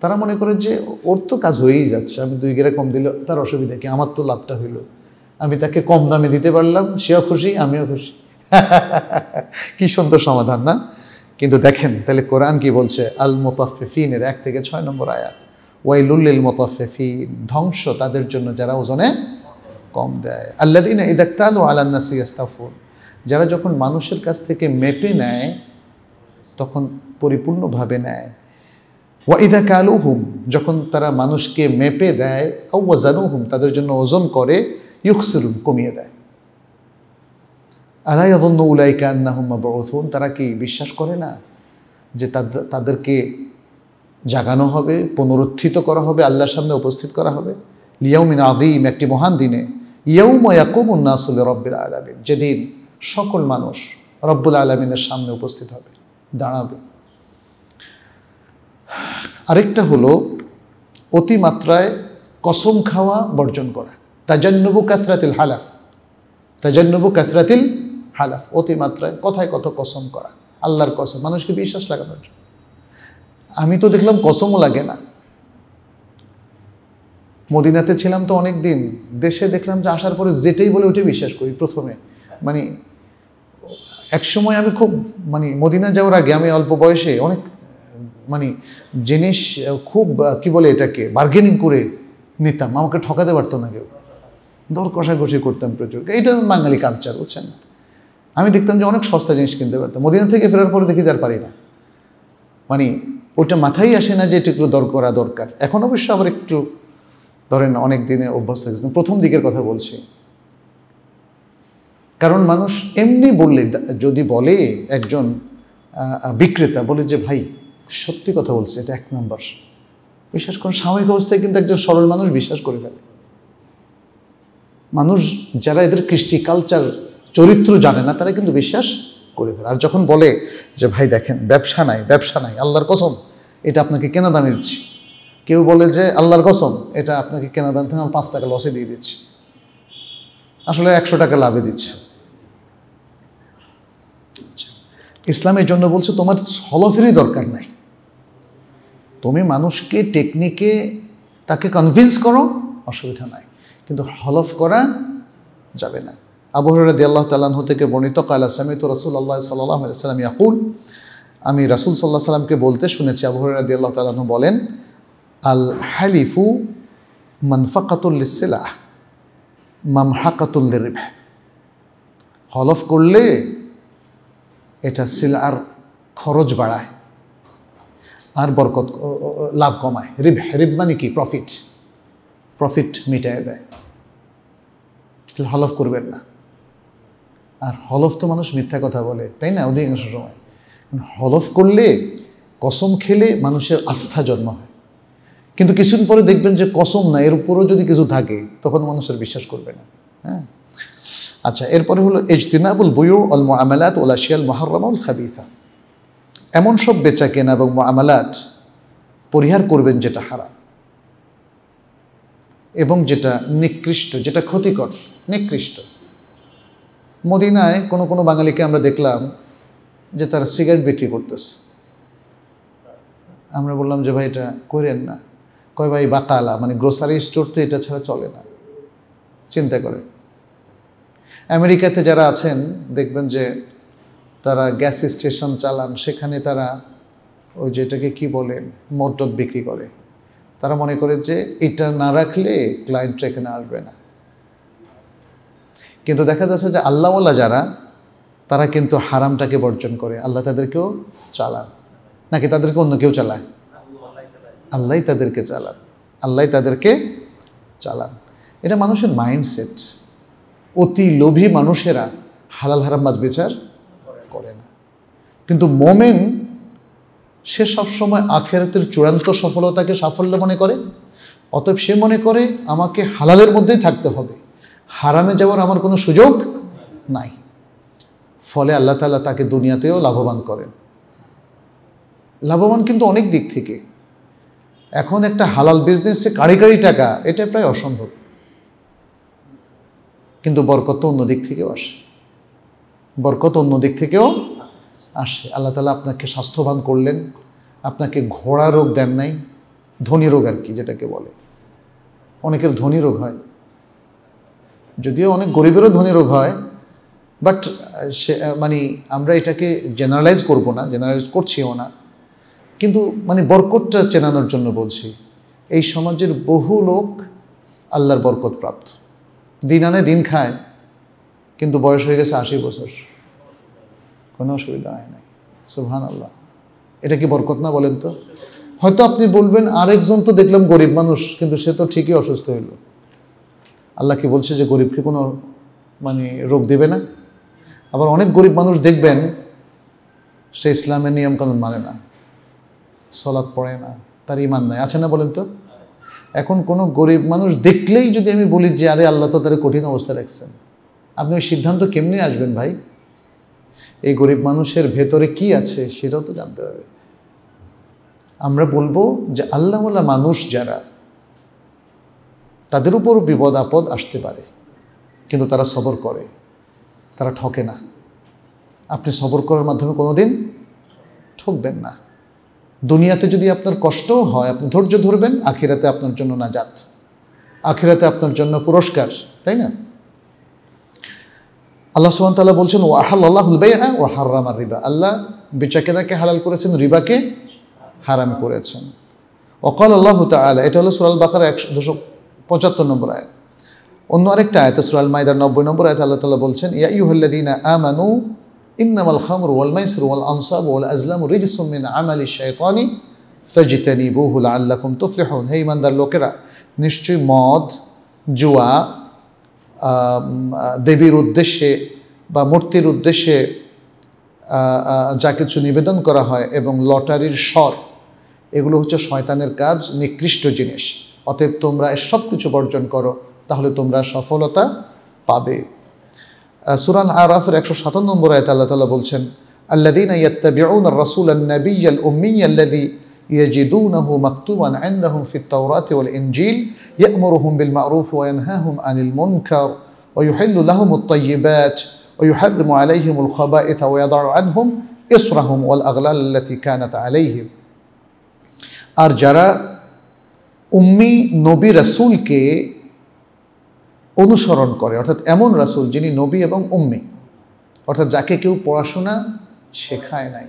তারা মনে করে যে ওর তো কাজ হয়েই যাচ্ছে আমি দুই গিরা কম দিলে তার অসুবিধা কি আমার তো লাভটা হইলো আমি তাকে কম দামে দিতে পারলাম সেও খুশি আমিও খুশি কি সুন্দর সমাধান না কিন্তু দেখেন তাহলে কোরআন কি বলছে আল মোতাফেফিনের এক থেকে ছয় নম্বর আয়াত ওয়াইলুল্লিল মোতাফেফি ধ্বংস তাদের জন্য যারা ওজনে কম দেয় আল্লাদিন ইদাক্তাল ও আলান্নাসি ইস্তাফুন যারা যখন মানুষের কাছ থেকে মেপে নেয় তখন পরিপূর্ণভাবে নেয় ওয়াইদা কালুহুম যখন তারা মানুষকে মেপে দেয় হুম তাদের জন্য ওজন করে ইউকসিরুন কমিয়ে দেয় আলাইয়াদন্য উলাইকা আন্নাহুম্মা বড়থুন তারা কি বিশ্বাস করে না যে তাদেরকে জাগানো হবে পুনরুত্থিত করা হবে আল্লাহর সামনে উপস্থিত করা হবে লিয়াউমিন আদিম একটি মহান দিনে ইয়াউমায়াকুমুন্নাসুল রব্বুল আলমিন যেদিন সকল মানুষ রব্বুল আলমিনের সামনে উপস্থিত হবে দাঁড়াবে আরেকটা হলো অতিমাত্রায় কসম খাওয়া বর্জন করা তাজন্নবু কাসরাতিল হালাফ তাজন্নবু কাসরাতিল হালাফ অতিমাত্রায় কথায় কত কসম করা আল্লাহর কসম মানুষকে বিশ্বাস লাগানোর জন্য আমি তো দেখলাম কসমও লাগে না মদিনাতে ছিলাম তো অনেক দিন দেশে দেখলাম যে আসার পরে যেটাই বলে ওটাই বিশ্বাস করি প্রথমে মানে একসময় আমি খুব মানে মদিনা যাওয়ার আগে আমি অল্প বয়সে অনেক মানে জিনিস খুব কি বলে এটাকে বার্গেনিং করে নিতাম আমাকে ঠকাতে পারতো না কেউ দর কষাকষি করতাম প্রচুর এইটা বাঙালি কালচার বুঝছেন আমি দেখতাম যে অনেক সস্তা জিনিস কিনতে পারতাম মদিনা থেকে ফেরার পরে দেখি যার পারি না মানে ওটা মাথায় আসে না যে একটু দর করা দরকার এখন অবশ্য আবার একটু ধরেন অনেক দিনে অভ্যস্ত হয়েছে প্রথম দিকের কথা বলছি কারণ মানুষ এমনি বললে যদি বলে একজন বিক্রেতা বলে যে ভাই সত্যি কথা বলছে এটা এক নম্বর বিশ্বাস করুন সাময়িক অবস্থায় কিন্তু একজন সরল মানুষ বিশ্বাস করে ফেলে মানুষ যারা এদের কৃষ্টি কালচার চরিত্র জানে না তারা কিন্তু বিশ্বাস করে ফেলে আর যখন বলে যে ভাই দেখেন ব্যবসা নাই ব্যবসা নাই আল্লাহর কসম এটা আপনাকে কেনা দামে দিচ্ছি কেউ বলে যে আল্লাহর কসম এটা আপনাকে কেনা দাম থেকে পাঁচ টাকা লসে দিয়ে দিচ্ছি আসলে একশো টাকা লাভে দিচ্ছে ইসলামের জন্য বলছে তোমার হলফেরই দরকার নাই তুমি মানুষকে টেকনিকে তাকে কনভিন্স করো অসুবিধা নাই কিন্তু হলফ করা যাবে না আবু হরদি আল্লাহ তালাহ থেকে বর্ণিত কালা তো রসুল আল্লাহ সাল্লাহ সাল্লাম ইয়াকুল আমি রাসুল সাল্লাহ সাল্লামকে বলতে শুনেছি আবু হরদি আল্লাহ তালাহ বলেন আল হালিফু মানফাকাতুল্লিসাহ মামহাকাতুল্লি রিভ হলফ করলে এটা সিলার খরচ বাড়ায় আর বরকত লাভ কমায় রিভ রিভ মানে কি প্রফিট প্রফিট মিটাই দেয় হলফ করবেন না আর হলফ তো মানুষ মিথ্যা কথা বলে তাই না অধিকাংশ সময় হলফ করলে কসম খেলে মানুষের আস্থা জন্ম হয় কিন্তু কিছুদিন পরে দেখবেন যে কসম না এর উপরেও যদি কিছু থাকে তখন মানুষের বিশ্বাস করবে না হ্যাঁ আচ্ছা এরপরে হলো এজতিনাবুল বইউ অল মোয়ামালাত ওল আশিয়াল মহারামাউল খাবিথা এমন সব বেচা কেনা এবং মোয়ামালাত পরিহার করবেন যেটা হারাম এবং যেটা নিকৃষ্ট যেটা ক্ষতিকর নিকৃষ্ট মদিনায় কোনো কোনো বাঙালিকে আমরা দেখলাম যে তারা সিগারেট বিক্রি করতেছে আমরা বললাম যে ভাই এটা করেন না কয় ভাই বাকালা মানে গ্রোসারি স্টোর তো এটা ছাড়া চলে না চিন্তা করে আমেরিকাতে যারা আছেন দেখবেন যে তারা গ্যাস স্টেশন চালান সেখানে তারা ওই যেটাকে কি বলেন মদ্যপ বিক্রি করে তারা মনে করে যে এটা না রাখলে ক্লায়েন্টরা এখানে আসবে না কিন্তু দেখা যাচ্ছে যে আল্লাহওয়ালা যারা তারা কিন্তু হারামটাকে বর্জন করে আল্লাহ তাদেরকেও চালান নাকি তাদেরকে অন্য কেউ চালায় আল্লাহ তাদেরকে চালান আল্লাহ তাদেরকে চালান এটা মানুষের মাইন্ডসেট অতি লোভী মানুষেরা হালাল হারাম বাজ বিচার করে না কিন্তু মোমেন সে সবসময় আখেরাতের চূড়ান্ত সফলতাকে সাফল্য মনে করে অতএব সে মনে করে আমাকে হালালের মধ্যেই থাকতে হবে হারামে যাওয়ার আমার কোনো সুযোগ নাই ফলে আল্লাহ তালা তাকে দুনিয়াতেও লাভবান করেন লাভবান কিন্তু অনেক দিক থেকে এখন একটা হালাল বিজনেসে কাড়ি কাড়ি টাকা এটা প্রায় অসম্ভব কিন্তু বরকত অন্য দিক থেকেও আসে বরকত অন্য দিক থেকেও আসে আল্লাহ তালা আপনাকে স্বাস্থ্যবান করলেন আপনাকে ঘোড়া রোগ দেন নাই ধনী রোগ আর কি যেটাকে বলে অনেকের ধনী রোগ হয় যদিও অনেক গরিবেরও ধনী রোগ হয় বাট সে মানে আমরা এটাকে জেনারেলাইজ করব না জেনারেলাইজ করছিও না কিন্তু মানে বরকতটা চেনানোর জন্য বলছি এই সমাজের বহু লোক আল্লাহর বরকত প্রাপ্ত দিন আনে দিন খায় কিন্তু বয়স হয়ে গেছে আশি বছর কোনো অসুবিধা হয় নাই সুহান আল্লাহ এটা কি বরকত না বলেন তো হয়তো আপনি বলবেন আরেকজন তো দেখলাম গরিব মানুষ কিন্তু সে তো ঠিকই অসুস্থ হইল আল্লাহ কি বলছে যে গরিবকে কোনো মানে রোগ দেবে না আবার অনেক গরিব মানুষ দেখবেন সে ইসলামের নিয়মকানুন মানে না সলাদ পড়ে না তার ইমান নাই আছে না বলেন তো এখন কোনো গরিব মানুষ দেখলেই যদি আমি বলি যে আরে আল্লাহ তো তার কঠিন অবস্থা রাখছেন আপনি ওই সিদ্ধান্ত কেমনি আসবেন ভাই এই গরিব মানুষের ভেতরে কি আছে সেটাও তো জানতে হবে আমরা বলবো যে আল্লাহওয়ালা মানুষ যারা তাদের উপর বিপদ আপদ আসতে পারে কিন্তু তারা সবর করে তারা ঠকে না আপনি সবর করার মাধ্যমে কোনো দিন ঠকবেন না দুনিয়াতে যদি আপনার কষ্টও হয় আপনি ধৈর্য ধরবেন আখিরাতে আপনার জন্য না যাত আখিরাতে আপনার জন্য পুরস্কার তাই না আল্লাহ সুহান তাল্লাহ বলছেন ও আহাল আল্লাহ হুলবাইয়া ও আর রিবা আল্লাহ বেচাকেদাকে হালাল করেছেন রিবাকে হারাম করেছেন অকাল আল্লাহ আল্লাহ এটা হলো সুরাল বাকার একশো দুশো পঁচাত্তর নম্বর আয় অন্য আরেকটা আয়তে সুরাল মাইদার নব্বই নম্বর আয়তে আল্লাহ তালা বলছেন ইয়া দিন আমানু ইন্নামাল খামর ওয়াল মাইসর ওয়াল আনসাব ওয়াল আজলাম রিজসুমিন আমালি শায়তানি ফেজিতানি বহুল আল্লাহ তুফলেহন হে ইমানদার লোকেরা নিশ্চয়ই মদ জুয়া দেবীর উদ্দেশ্যে বা মূর্তির উদ্দেশ্যে যা কিছু নিবেদন করা হয় এবং লটারির স্বর এগুলো হচ্ছে শয়তানের কাজ নিকৃষ্ট জিনিস অতএব তোমরা সব কিছু বর্জন করো তাহলে তোমরা সফলতা পাবে সুরান আরাফের একশো সাতান্ন নম্বর আয়তা আল্লাহ তালা বলছেন আল্লাদিন ইয়াত্তাবিউন রাসুল আন্নবী আল উম্মি আল্লাদি يجدونه مكتوبا عندهم في التوراة والإنجيل يأمرهم بالمعروف وينهاهم عن المنكر ويحل لهم الطيبات ويحرم عليهم الخبائث ويضع عنهم إصرهم والأغلال التي كانت عليهم أرجرا أمي نبي رسول كي অনুসরণ করে অর্থাৎ এমন রাসুল যিনি নবী এবং উম্মি অর্থাৎ যাকে কেউ পড়াশোনা শেখায় নাই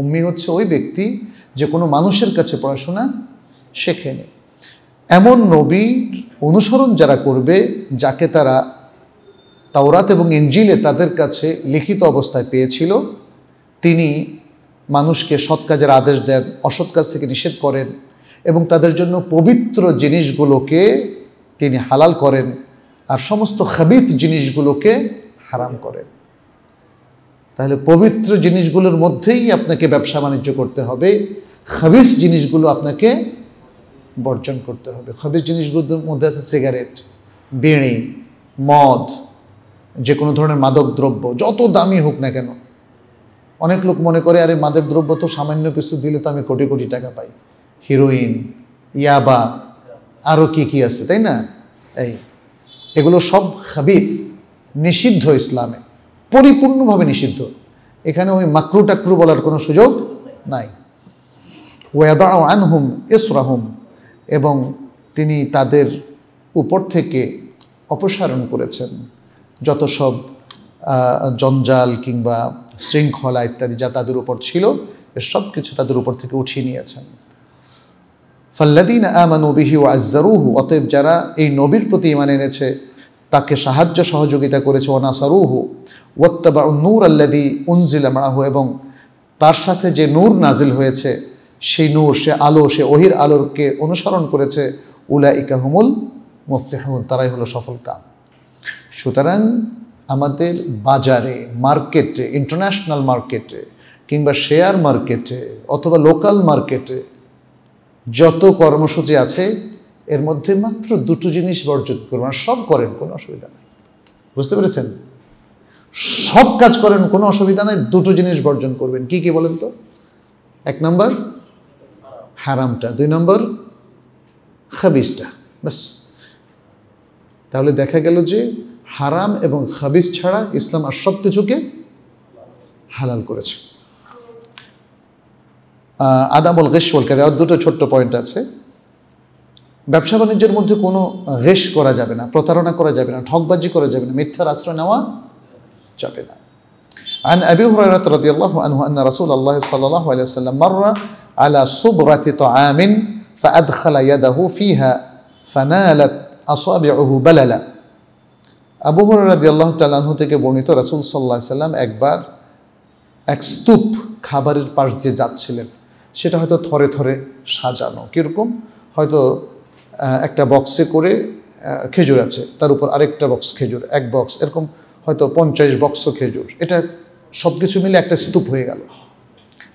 উম্মি হচ্ছে ওই ব্যক্তি যে কোনো মানুষের কাছে পড়াশোনা শেখে নেই এমন নবীর অনুসরণ যারা করবে যাকে তারা তাওরাত এবং ইঞ্জিলে তাদের কাছে লিখিত অবস্থায় পেয়েছিল তিনি মানুষকে সৎ কাজের আদেশ দেন অসৎ কাজ থেকে নিষেধ করেন এবং তাদের জন্য পবিত্র জিনিসগুলোকে তিনি হালাল করেন আর সমস্ত খাবিত জিনিসগুলোকে হারাম করেন তাহলে পবিত্র জিনিসগুলোর মধ্যেই আপনাকে ব্যবসা বাণিজ্য করতে হবে খাবিস জিনিসগুলো আপনাকে বর্জন করতে হবে খাবিস জিনিসগুলোর মধ্যে আছে সিগারেট বিড়ি মদ যে কোনো ধরনের মাদক দ্রব্য যত দামি হোক না কেন অনেক লোক মনে করে আরে মাদক দ্রব্য তো সামান্য কিছু দিলে তো আমি কোটি কোটি টাকা পাই হিরোইন ইয়াবা আরও কি কি আছে তাই না এই এগুলো সব খাবিস নিষিদ্ধ ইসলামে পরিপূর্ণভাবে নিষিদ্ধ এখানে ওই মাকরু টাকরু বলার কোনো সুযোগ নাই ওয়াদা আনহুম এসরাহুম এবং তিনি তাদের উপর থেকে অপসারণ করেছেন যত সব জঞ্জাল কিংবা শৃঙ্খলা ইত্যাদি যা তাদের উপর ছিল সব কিছু তাদের উপর থেকে উঠিয়ে নিয়েছেন ফাল্লাদিন আমানু ও আজ্জারুহু অতএব যারা এই নবীর প্রতি ইমান এনেছে তাকে সাহায্য সহযোগিতা করেছে অনাসারুহু ওত্তবা নূর আল্লাদি উনজিলা মাহু এবং তার সাথে যে নূর নাজিল হয়েছে সেই নূর সে আলো সে অহির আলোরকে অনুসরণ করেছে উলা ইকাহমুল মুফলিহমুল তারাই হলো সফল কাম সুতরাং আমাদের বাজারে মার্কেটে ইন্টারন্যাশনাল মার্কেটে কিংবা শেয়ার মার্কেটে অথবা লোকাল মার্কেটে যত কর্মসূচি আছে এর মধ্যে মাত্র দুটো জিনিস বর্জন করবেন সব করেন কোনো অসুবিধা নেই বুঝতে পেরেছেন সব কাজ করেন কোনো অসুবিধা নাই দুটো জিনিস বর্জন করবেন কি কি বলেন তো এক নম্বর হারামটা দুই নম্বর খাবিজটা ব্যাস তাহলে দেখা গেল যে হারাম এবং খাবিজ ছাড়া ইসলাম আর সব কিছুকে হালাল করেছে আদামল গেশওয়াল দেওয়ার দুটো ছোট্ট পয়েন্ট আছে ব্যবসা বাণিজ্যের মধ্যে কোনো রেশ করা যাবে না প্রতারণা করা যাবে না ঠকবাজি করা যাবে না মিথ্যার আশ্রয় নেওয়া যাবে না عن أبي هريرة رضي الله عنه أن رسول الله صلى الله عليه وسلم مر على صبرة طعام فأدخل يده فيها فنالت أصابعه بللا আবু রাদিয়াল্লাহ তালাহু থেকে বর্ণিত রাসুল সাল্লাহ সাল্লাম একবার এক স্তূপ খাবারের পাশ যে যাচ্ছিলেন সেটা হয়তো থরে থরে সাজানো কীরকম হয়তো একটা বক্সে করে খেজুর আছে তার উপর আরেকটা বক্স খেজুর এক বক্স এরকম হয়তো পঞ্চাশ বক্স খেজুর এটা সব কিছু মিলে একটা স্তূপ হয়ে গেল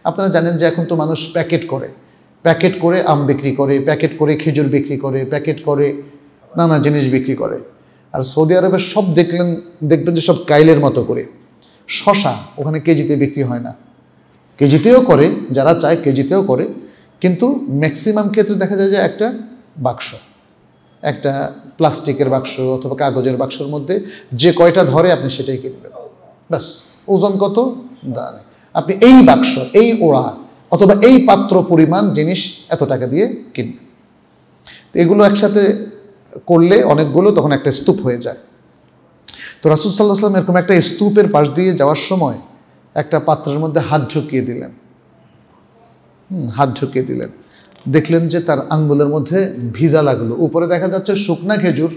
আপনারা জানেন যে এখন তো মানুষ প্যাকেট করে প্যাকেট করে আম বিক্রি করে প্যাকেট করে খেজুর বিক্রি করে প্যাকেট করে নানা জিনিস বিক্রি করে আর সৌদি আরবের সব দেখলেন দেখবেন যে সব কাইলের মতো করে শশা ওখানে কেজিতে বিক্রি হয় না কেজিতেও করে যারা চায় কেজিতেও করে কিন্তু ম্যাক্সিমাম ক্ষেত্রে দেখা যায় যে একটা বাক্স একটা প্লাস্টিকের বাক্স অথবা কাগজের বাক্সের মধ্যে যে কয়টা ধরে আপনি সেটাই কিনবেন ব্যাস ওজন কত দাঁড়ায় আপনি এই বাক্স এই ওড়া অথবা এই পাত্র পরিমাণ জিনিস এত টাকা দিয়ে কিনবেন এগুলো একসাথে করলে অনেকগুলো তখন একটা স্তূপ হয়ে যায় তো রাসুল সাল্লাহ সাল্লাম এরকম একটা স্তূপের পাশ দিয়ে যাওয়ার সময় একটা পাত্রের মধ্যে হাত ঢুকিয়ে দিলেন হাত ঢুকিয়ে দিলেন দেখলেন যে তার আঙ্গুলের মধ্যে ভিজা লাগলো উপরে দেখা যাচ্ছে শুকনা খেজুর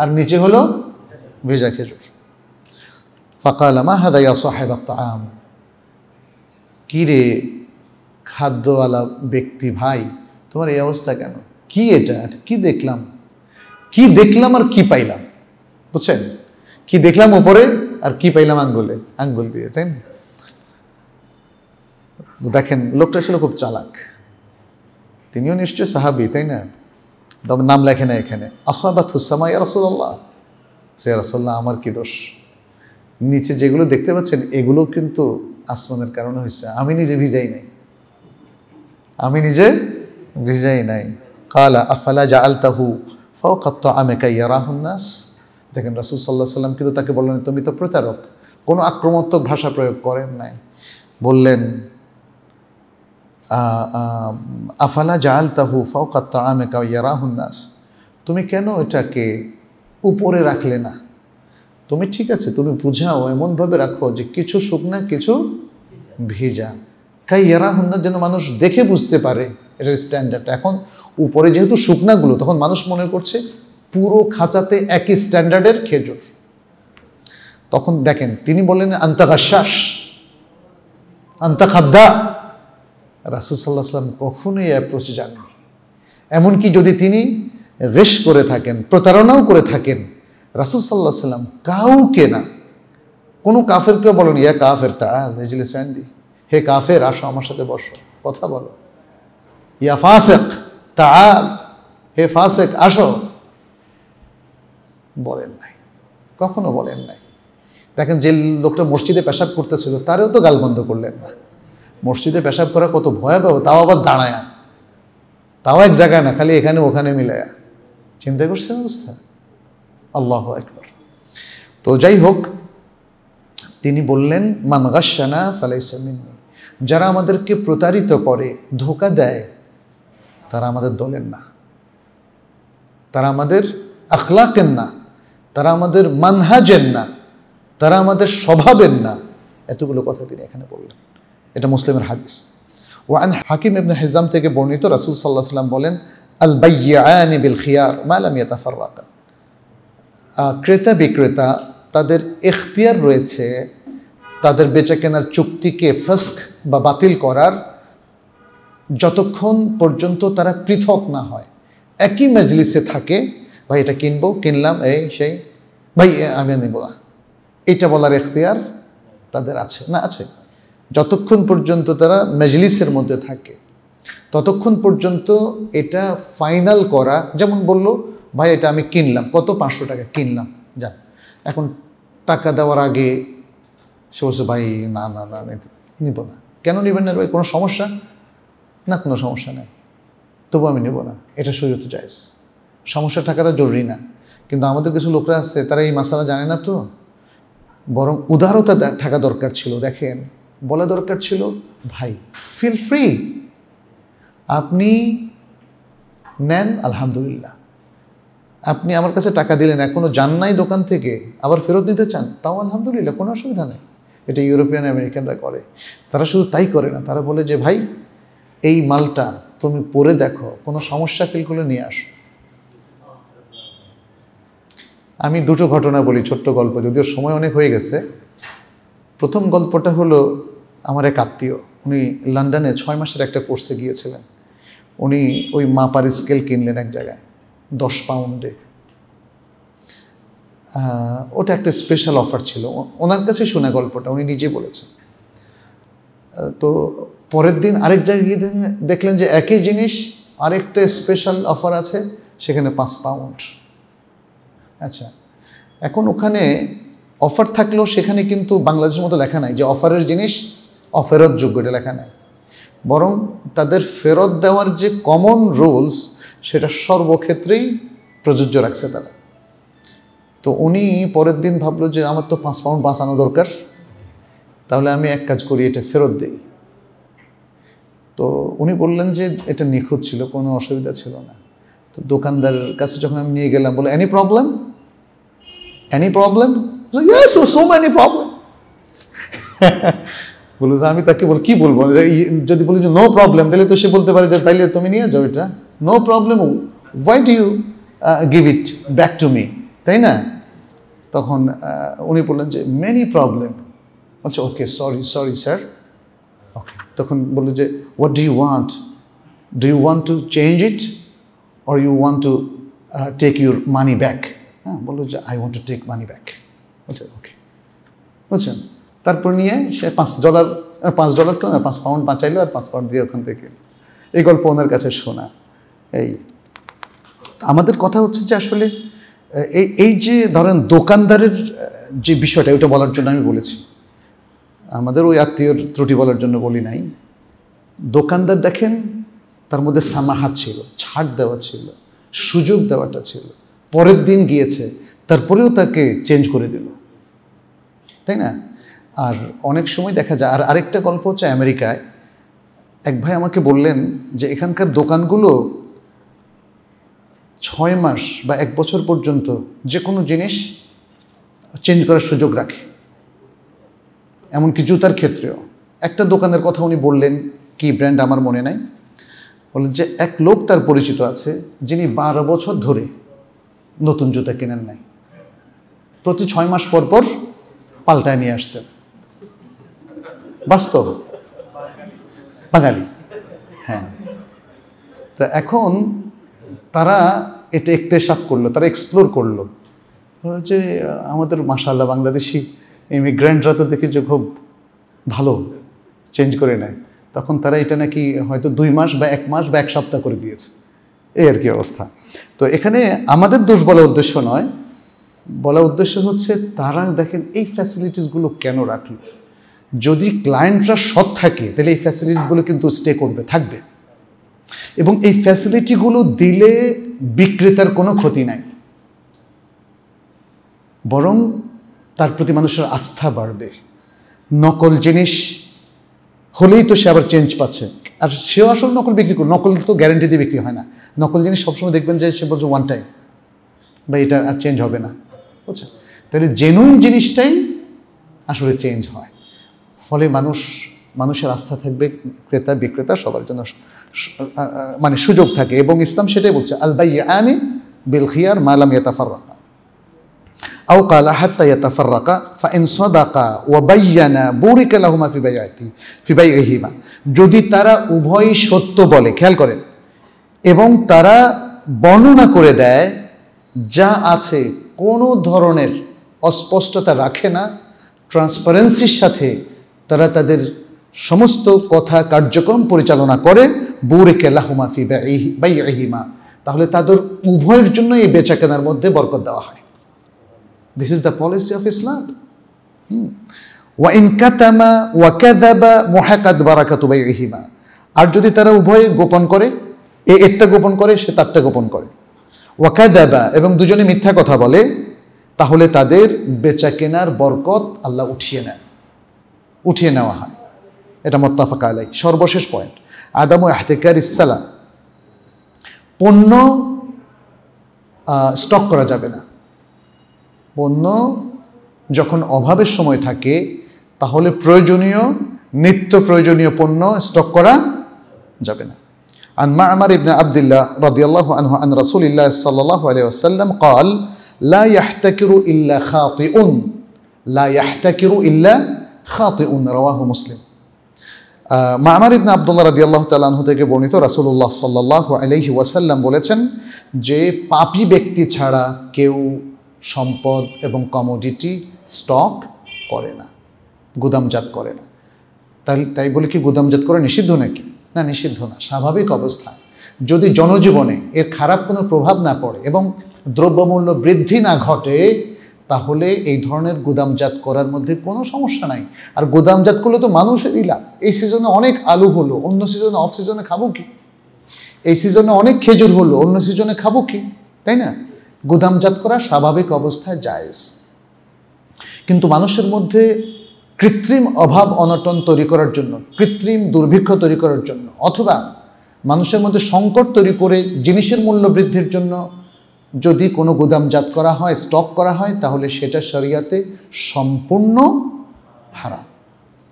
আর নিচে হলো ভিজা খেজুর ফাকালামা হাদাইয়া সাহেব আম কী রে খাদ্যওয়ালা ব্যক্তি ভাই তোমার এই অবস্থা কেন কি এটা কি দেখলাম কি দেখলাম আর কি পাইলাম বুঝছেন কি দেখলাম উপরে আর কি পাইলাম আঙ্গুলে আঙ্গুল দিয়ে তাই না দেখেন লোকটা ছিল খুব চালাক তিনিও নিশ্চয় সাহাবি তাই না তবে নাম লেখে না এখানে আসাবাত হুসামা রসুল্লাহ সে রাসোল্লাহ আমার কি দোষ নিচে যেগুলো দেখতে পাচ্ছেন এগুলো কিন্তু আসমানের কারণে হয়েছে আমি নিজে ভিজাই নাই আমি নিজে ভিজাই নাই কালা আফালা জা আলতাহু ফত আমেকা ইয়া রাহুন্নাস দেখেন রাসুল সাল্লাহ সাল্লাম কিন্তু তাকে বললেন তুমি তো প্রতারক কোনো আক্রমণাত্মক ভাষা প্রয়োগ করেন নাই বললেন আফালা জাল তাহু ফাউকাত্তা আমেকা ইয়ারাহুন্নাস তুমি কেন এটাকে উপরে রাখলে না তুমি ঠিক আছে তুমি বুঝাও এমনভাবে রাখো যে কিছু শুকনা কিছু ভেজা কাই ইয়ারাহুন্নাস যেন মানুষ দেখে বুঝতে পারে এটার স্ট্যান্ডার্ড এখন উপরে যেহেতু শুকনাগুলো তখন মানুষ মনে করছে পুরো খাঁচাতে একই স্ট্যান্ডার্ডের খেজুর তখন দেখেন তিনি বলেন আন্তাকাশ্বাস আন্তাখাদ্দা রাসুলসাল্লাহ সাল্লাম কখনোই অ্যাপ্রোচে যাননি এমনকি যদি তিনি রেশ করে থাকেন প্রতারণাও করে থাকেন রাসুলসাল্লাহ সাল্লাম কাউকে না কোনো কাফেরকেও বলেন ইয়া কাফের তা রেজিলে স্যান্ডি হে কাফের আসো আমার সাথে বসো কথা বলো ইয়া ফাসেক তা হে ফাসেক আসো বলেন নাই কখনো বলেন নাই দেখেন যে লোকটা মসজিদে পেশাব করতেছিল তারেও তো গালবন্ধ করলেন না মসজিদে পেশাব করা কত ভয়াবহ তাও আবার দাঁড়ায় তাও এক জায়গায় না খালি এখানে ওখানে মিলায়া চিন্তা করছে অবস্থা আল্লাহ একবার তো যাই হোক তিনি বললেন মানগাসানা ফালাইসামিন যারা আমাদেরকে প্রতারিত করে ধোকা দেয় তারা আমাদের দলের না তারা আমাদের আখলাকের না তারা আমাদের মানহাজের না তারা আমাদের স্বভাবের না এতগুলো কথা তিনি এখানে বললেন এটা মুসলিমের হাদিস ওয়ান হাকিম ইবনে হিজাম থেকে বর্ণিত রাসুল সাল্লাহ সাল্লাম বলেন আল বাইয়ানি বিল খিয়ার মালাম ইয়াতাফারাতা ক্রেতা বিক্রেতা তাদের এখতিয়ার রয়েছে তাদের বেচা কেনার চুক্তিকে ফস্ক বা বাতিল করার যতক্ষণ পর্যন্ত তারা পৃথক না হয় একই মেজলিসে থাকে ভাই এটা কিনবো কিনলাম এই সেই ভাই আমি নেব এটা বলার এখতিয়ার তাদের আছে না আছে যতক্ষণ পর্যন্ত তারা মেজলিসের মধ্যে থাকে ততক্ষণ পর্যন্ত এটা ফাইনাল করা যেমন বলল ভাই এটা আমি কিনলাম কত পাঁচশো টাকা কিনলাম যা এখন টাকা দেওয়ার আগে সে বলছে ভাই না না না নিব না কেন নেবেন না ভাই কোনো সমস্যা না কোনো সমস্যা নেই তবু আমি নেব না এটা শরীর তো জায়জ সমস্যা থাকাটা জরুরি না কিন্তু আমাদের কিছু লোকরা আছে তারা এই মাসালা জানে না তো বরং উদারতা থাকা দরকার ছিল দেখেন বলা দরকার ছিল ভাই ফিল ফ্রি আপনি নেন আলহামদুলিল্লাহ আপনি আমার কাছে টাকা দিলেন এখনও যান নাই দোকান থেকে আবার ফেরত নিতে চান তাও আলহামদুলিল্লাহ কোনো অসুবিধা নেই এটা ইউরোপিয়ান আমেরিকানরা করে তারা শুধু তাই করে না তারা বলে যে ভাই এই মালটা তুমি পরে দেখো কোনো সমস্যা ফিল করলে নিয়ে আসো আমি দুটো ঘটনা বলি ছোট্ট গল্প যদিও সময় অনেক হয়ে গেছে প্রথম গল্পটা হলো আমার এক আত্মীয় উনি লন্ডনে ছয় মাসের একটা কোর্সে গিয়েছিলেন উনি ওই মাপার স্কেল কিনলেন এক জায়গায় দশ পাউন্ডে ওটা একটা স্পেশাল অফার ছিল ওনার কাছে শোনা গল্পটা উনি নিজে বলেছেন তো পরের দিন আরেক জায়গায় গিয়ে দেখলেন যে একই জিনিস আরেকটা স্পেশাল অফার আছে সেখানে পাঁচ পাউন্ড আচ্ছা এখন ওখানে অফার থাকলেও সেখানে কিন্তু বাংলাদেশের মতো লেখা নাই যে অফারের জিনিস অফেরতযোগ্য এটা লেখা নেই বরং তাদের ফেরত দেওয়ার যে কমন রুলস সেটা সর্বক্ষেত্রেই প্রযোজ্য রাখছে তারা তো উনি পরের দিন ভাবলো যে আমার তো পাঁচ পাউন্ড বাঁচানো দরকার তাহলে আমি এক কাজ করি এটা ফেরত দিই তো উনি বললেন যে এটা নিখুঁত ছিল কোনো অসুবিধা ছিল না তো দোকানদারের কাছে যখন আমি নিয়ে গেলাম বলে any problem any problem so many problem বললো যে আমি তাকে বল কি বলবো যদি বলি যে নো প্রবলেম তাহলে তো সে বলতে পারে যে তাইলে তুমি নিয়ে যাও এটা no problem why do you give it back to me তাই না তখন uh, উনি বললেন যে মেনি প্রবলেম আচ্ছা okay sorry sorry sir okay তখন বললো যে what do you want do you want to change it or you want to take your money back হ্যাঁ বললো যে I want to take money back আচ্ছা okay বুঝছেন তারপর নিয়ে সে পাঁচ ডলার পাঁচ ডলার তো না পাঁচ পাউন্ড বাঁচাইলো আর পাঁচ পাউন্ড দিয়ে ওখান থেকে এই গল্প ওনার কাছে শোনা এই আমাদের কথা হচ্ছে যে আসলে এই এই যে ধরেন দোকানদারের যে বিষয়টা ওটা বলার জন্য আমি বলেছি আমাদের ওই আত্মীয়র ত্রুটি বলার জন্য বলি নাই দোকানদার দেখেন তার মধ্যে সামাহাত ছিল ছাড় দেওয়া ছিল সুযোগ দেওয়াটা ছিল পরের দিন গিয়েছে তারপরেও তাকে চেঞ্জ করে দিল তাই না আর অনেক সময় দেখা যায় আর আরেকটা গল্প হচ্ছে আমেরিকায় এক ভাই আমাকে বললেন যে এখানকার দোকানগুলো ছয় মাস বা এক বছর পর্যন্ত যে কোনো জিনিস চেঞ্জ করার সুযোগ রাখে এমনকি জুতার ক্ষেত্রেও একটা দোকানের কথা উনি বললেন কি ব্র্যান্ড আমার মনে নাই বললেন যে এক লোক তার পরিচিত আছে যিনি বারো বছর ধরে নতুন জুতা কেনেন নাই প্রতি ছয় মাস পর পর পাল্টায় নিয়ে আসতেন বাস্তব বাঙালি হ্যাঁ তা এখন তারা এটা একটেসাপ করলো তারা এক্সপ্লোর করলো যে আমাদের মাসাল্লাহ বাংলাদেশি ইমিগ্র্যান্টরা তো দেখি যে খুব ভালো চেঞ্জ করে নেয় তখন তারা এটা নাকি হয়তো দুই মাস বা এক মাস বা এক সপ্তাহ করে দিয়েছে এই আর কি অবস্থা তো এখানে আমাদের দোষ বলা উদ্দেশ্য নয় বলার উদ্দেশ্য হচ্ছে তারা দেখেন এই ফ্যাসিলিটিসগুলো কেন রাখলো যদি ক্লায়েন্টরা সৎ থাকে তাহলে এই ফ্যাসিলিটিগুলো কিন্তু স্টে করবে থাকবে এবং এই ফ্যাসিলিটিগুলো দিলে বিক্রেতার কোনো ক্ষতি নাই বরং তার প্রতি মানুষের আস্থা বাড়বে নকল জিনিস হলেই তো সে আবার চেঞ্জ পাচ্ছে আর সেও আসলে নকল বিক্রি করবে নকল তো গ্যারেন্টি দিয়ে বিক্রি হয় না নকল জিনিস সবসময় দেখবেন যে সে বলছে ওয়ান টাইম বা এটা আর চেঞ্জ হবে না বুঝছে তাহলে জেনুইন জিনিসটাই আসলে চেঞ্জ হয় ফলে মানুষ মানুষের আস্থা থাকবে ক্রেতা বিক্রেতা সবার জন্য মানে সুযোগ থাকে এবং ইসলাম সেটাই বলছে আলবাই আনি বিলখিয়ার মালাম ইয়াতাফার্রাকা আও কালা হাত্তা ইয়াতাফার্রাকা ফা ইন সদাকা ও বাইয়ানা বুরিকা লাহুমা ফিবাই আতি ফিবাই রহিমা যদি তারা উভয়ই সত্য বলে খেয়াল করেন এবং তারা বর্ণনা করে দেয় যা আছে কোনো ধরনের অস্পষ্টতা রাখে না ট্রান্সপারেন্সির সাথে তারা তাদের সমস্ত কথা কার্যক্রম পরিচালনা করে বৌরেকে লাহুমাফি বাই এহিমা তাহলে তাদের উভয়ের জন্য এই বেচা কেনার মধ্যে বরকত দেওয়া হয় this is the policy of Islam ওয়া ইনকাতামা ওয়া কাদাবা মোহাকাত বারাকাত বাই এহিমা আর যদি তারা উভয়ে গোপন করে এ এরটা গোপন করে সে তারটা গোপন করে ওয়াকাদাবা এবং দুজনে মিথ্যা কথা বলে তাহলে তাদের বেচা কেনার বরকত আল্লাহ উঠিয়ে নেয় উঠিয়ে নেওয়া হয় এটা মোত্তাফাক আলাই সর্বশেষ পয়েন্ট আদাম ও আহতেকার ইসালাম পণ্য স্টক করা যাবে না পণ্য যখন অভাবের সময় থাকে তাহলে প্রয়োজনীয় নিত্য প্রয়োজনীয় পণ্য স্টক করা যাবে না عن معمر بن عبد الله رضي الله عنه عن رسول الله صلى الله عليه وسلم قال لا يحتكر إلا خاطئ لا يحتكر إلا খাতেউন রওয়াহ মুসলিম মামার ইবনা আবদুল্লাহ রাদি আল্লাহ তালু থেকে বর্ণিত রাসুল্লাহ সাল্লাহ আলহি ওয়াসাল্লাম বলেছেন যে পাপি ব্যক্তি ছাড়া কেউ সম্পদ এবং কমোডিটি স্টক করে না গুদামজাত করে না তাই তাই বলে কি গুদামজাত করে নিষিদ্ধ নাকি না নিষিদ্ধ না স্বাভাবিক অবস্থা যদি জনজীবনে এর খারাপ কোনো প্রভাব না পড়ে এবং দ্রব্যমূল্য বৃদ্ধি না ঘটে তাহলে এই ধরনের গুদামজাত করার মধ্যে কোনো সমস্যা নাই আর গুদামজাত করলে তো মানুষেরই লাভ এই সিজনে অনেক আলু হলো অন্য সিজনে অফ সিজনে খাবো কি এই সিজনে অনেক খেজুর হলো অন্য সিজনে খাবো কি তাই না গুদামজাত করা স্বাভাবিক অবস্থায় জায়েজ কিন্তু মানুষের মধ্যে কৃত্রিম অভাব অনটন তৈরি করার জন্য কৃত্রিম দুর্ভিক্ষ তৈরি করার জন্য অথবা মানুষের মধ্যে সংকট তৈরি করে জিনিসের মূল্য বৃদ্ধির জন্য যদি কোনো গুদামজাত করা হয় স্টক করা হয় তাহলে সেটা সরিয়াতে সম্পূর্ণ হারা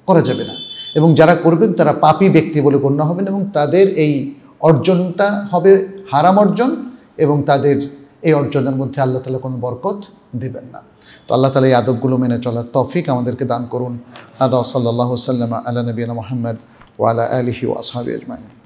করা যাবে না এবং যারা করবেন তারা পাপি ব্যক্তি বলে গণ্য হবেন এবং তাদের এই অর্জনটা হবে হারাম অর্জন এবং তাদের এই অর্জনের মধ্যে আল্লাহ তালা কোনো বরকত দেবেন না তো আল্লাহ তালা এই আদবগুলো মেনে চলার তফিক আমাদেরকে দান করুন আদা সাল্লাহ সাল্লাম আল্লাহ নবীন মোহাম্মদ ওয়ালা আলহি ওয়াসহাবি আজমাইন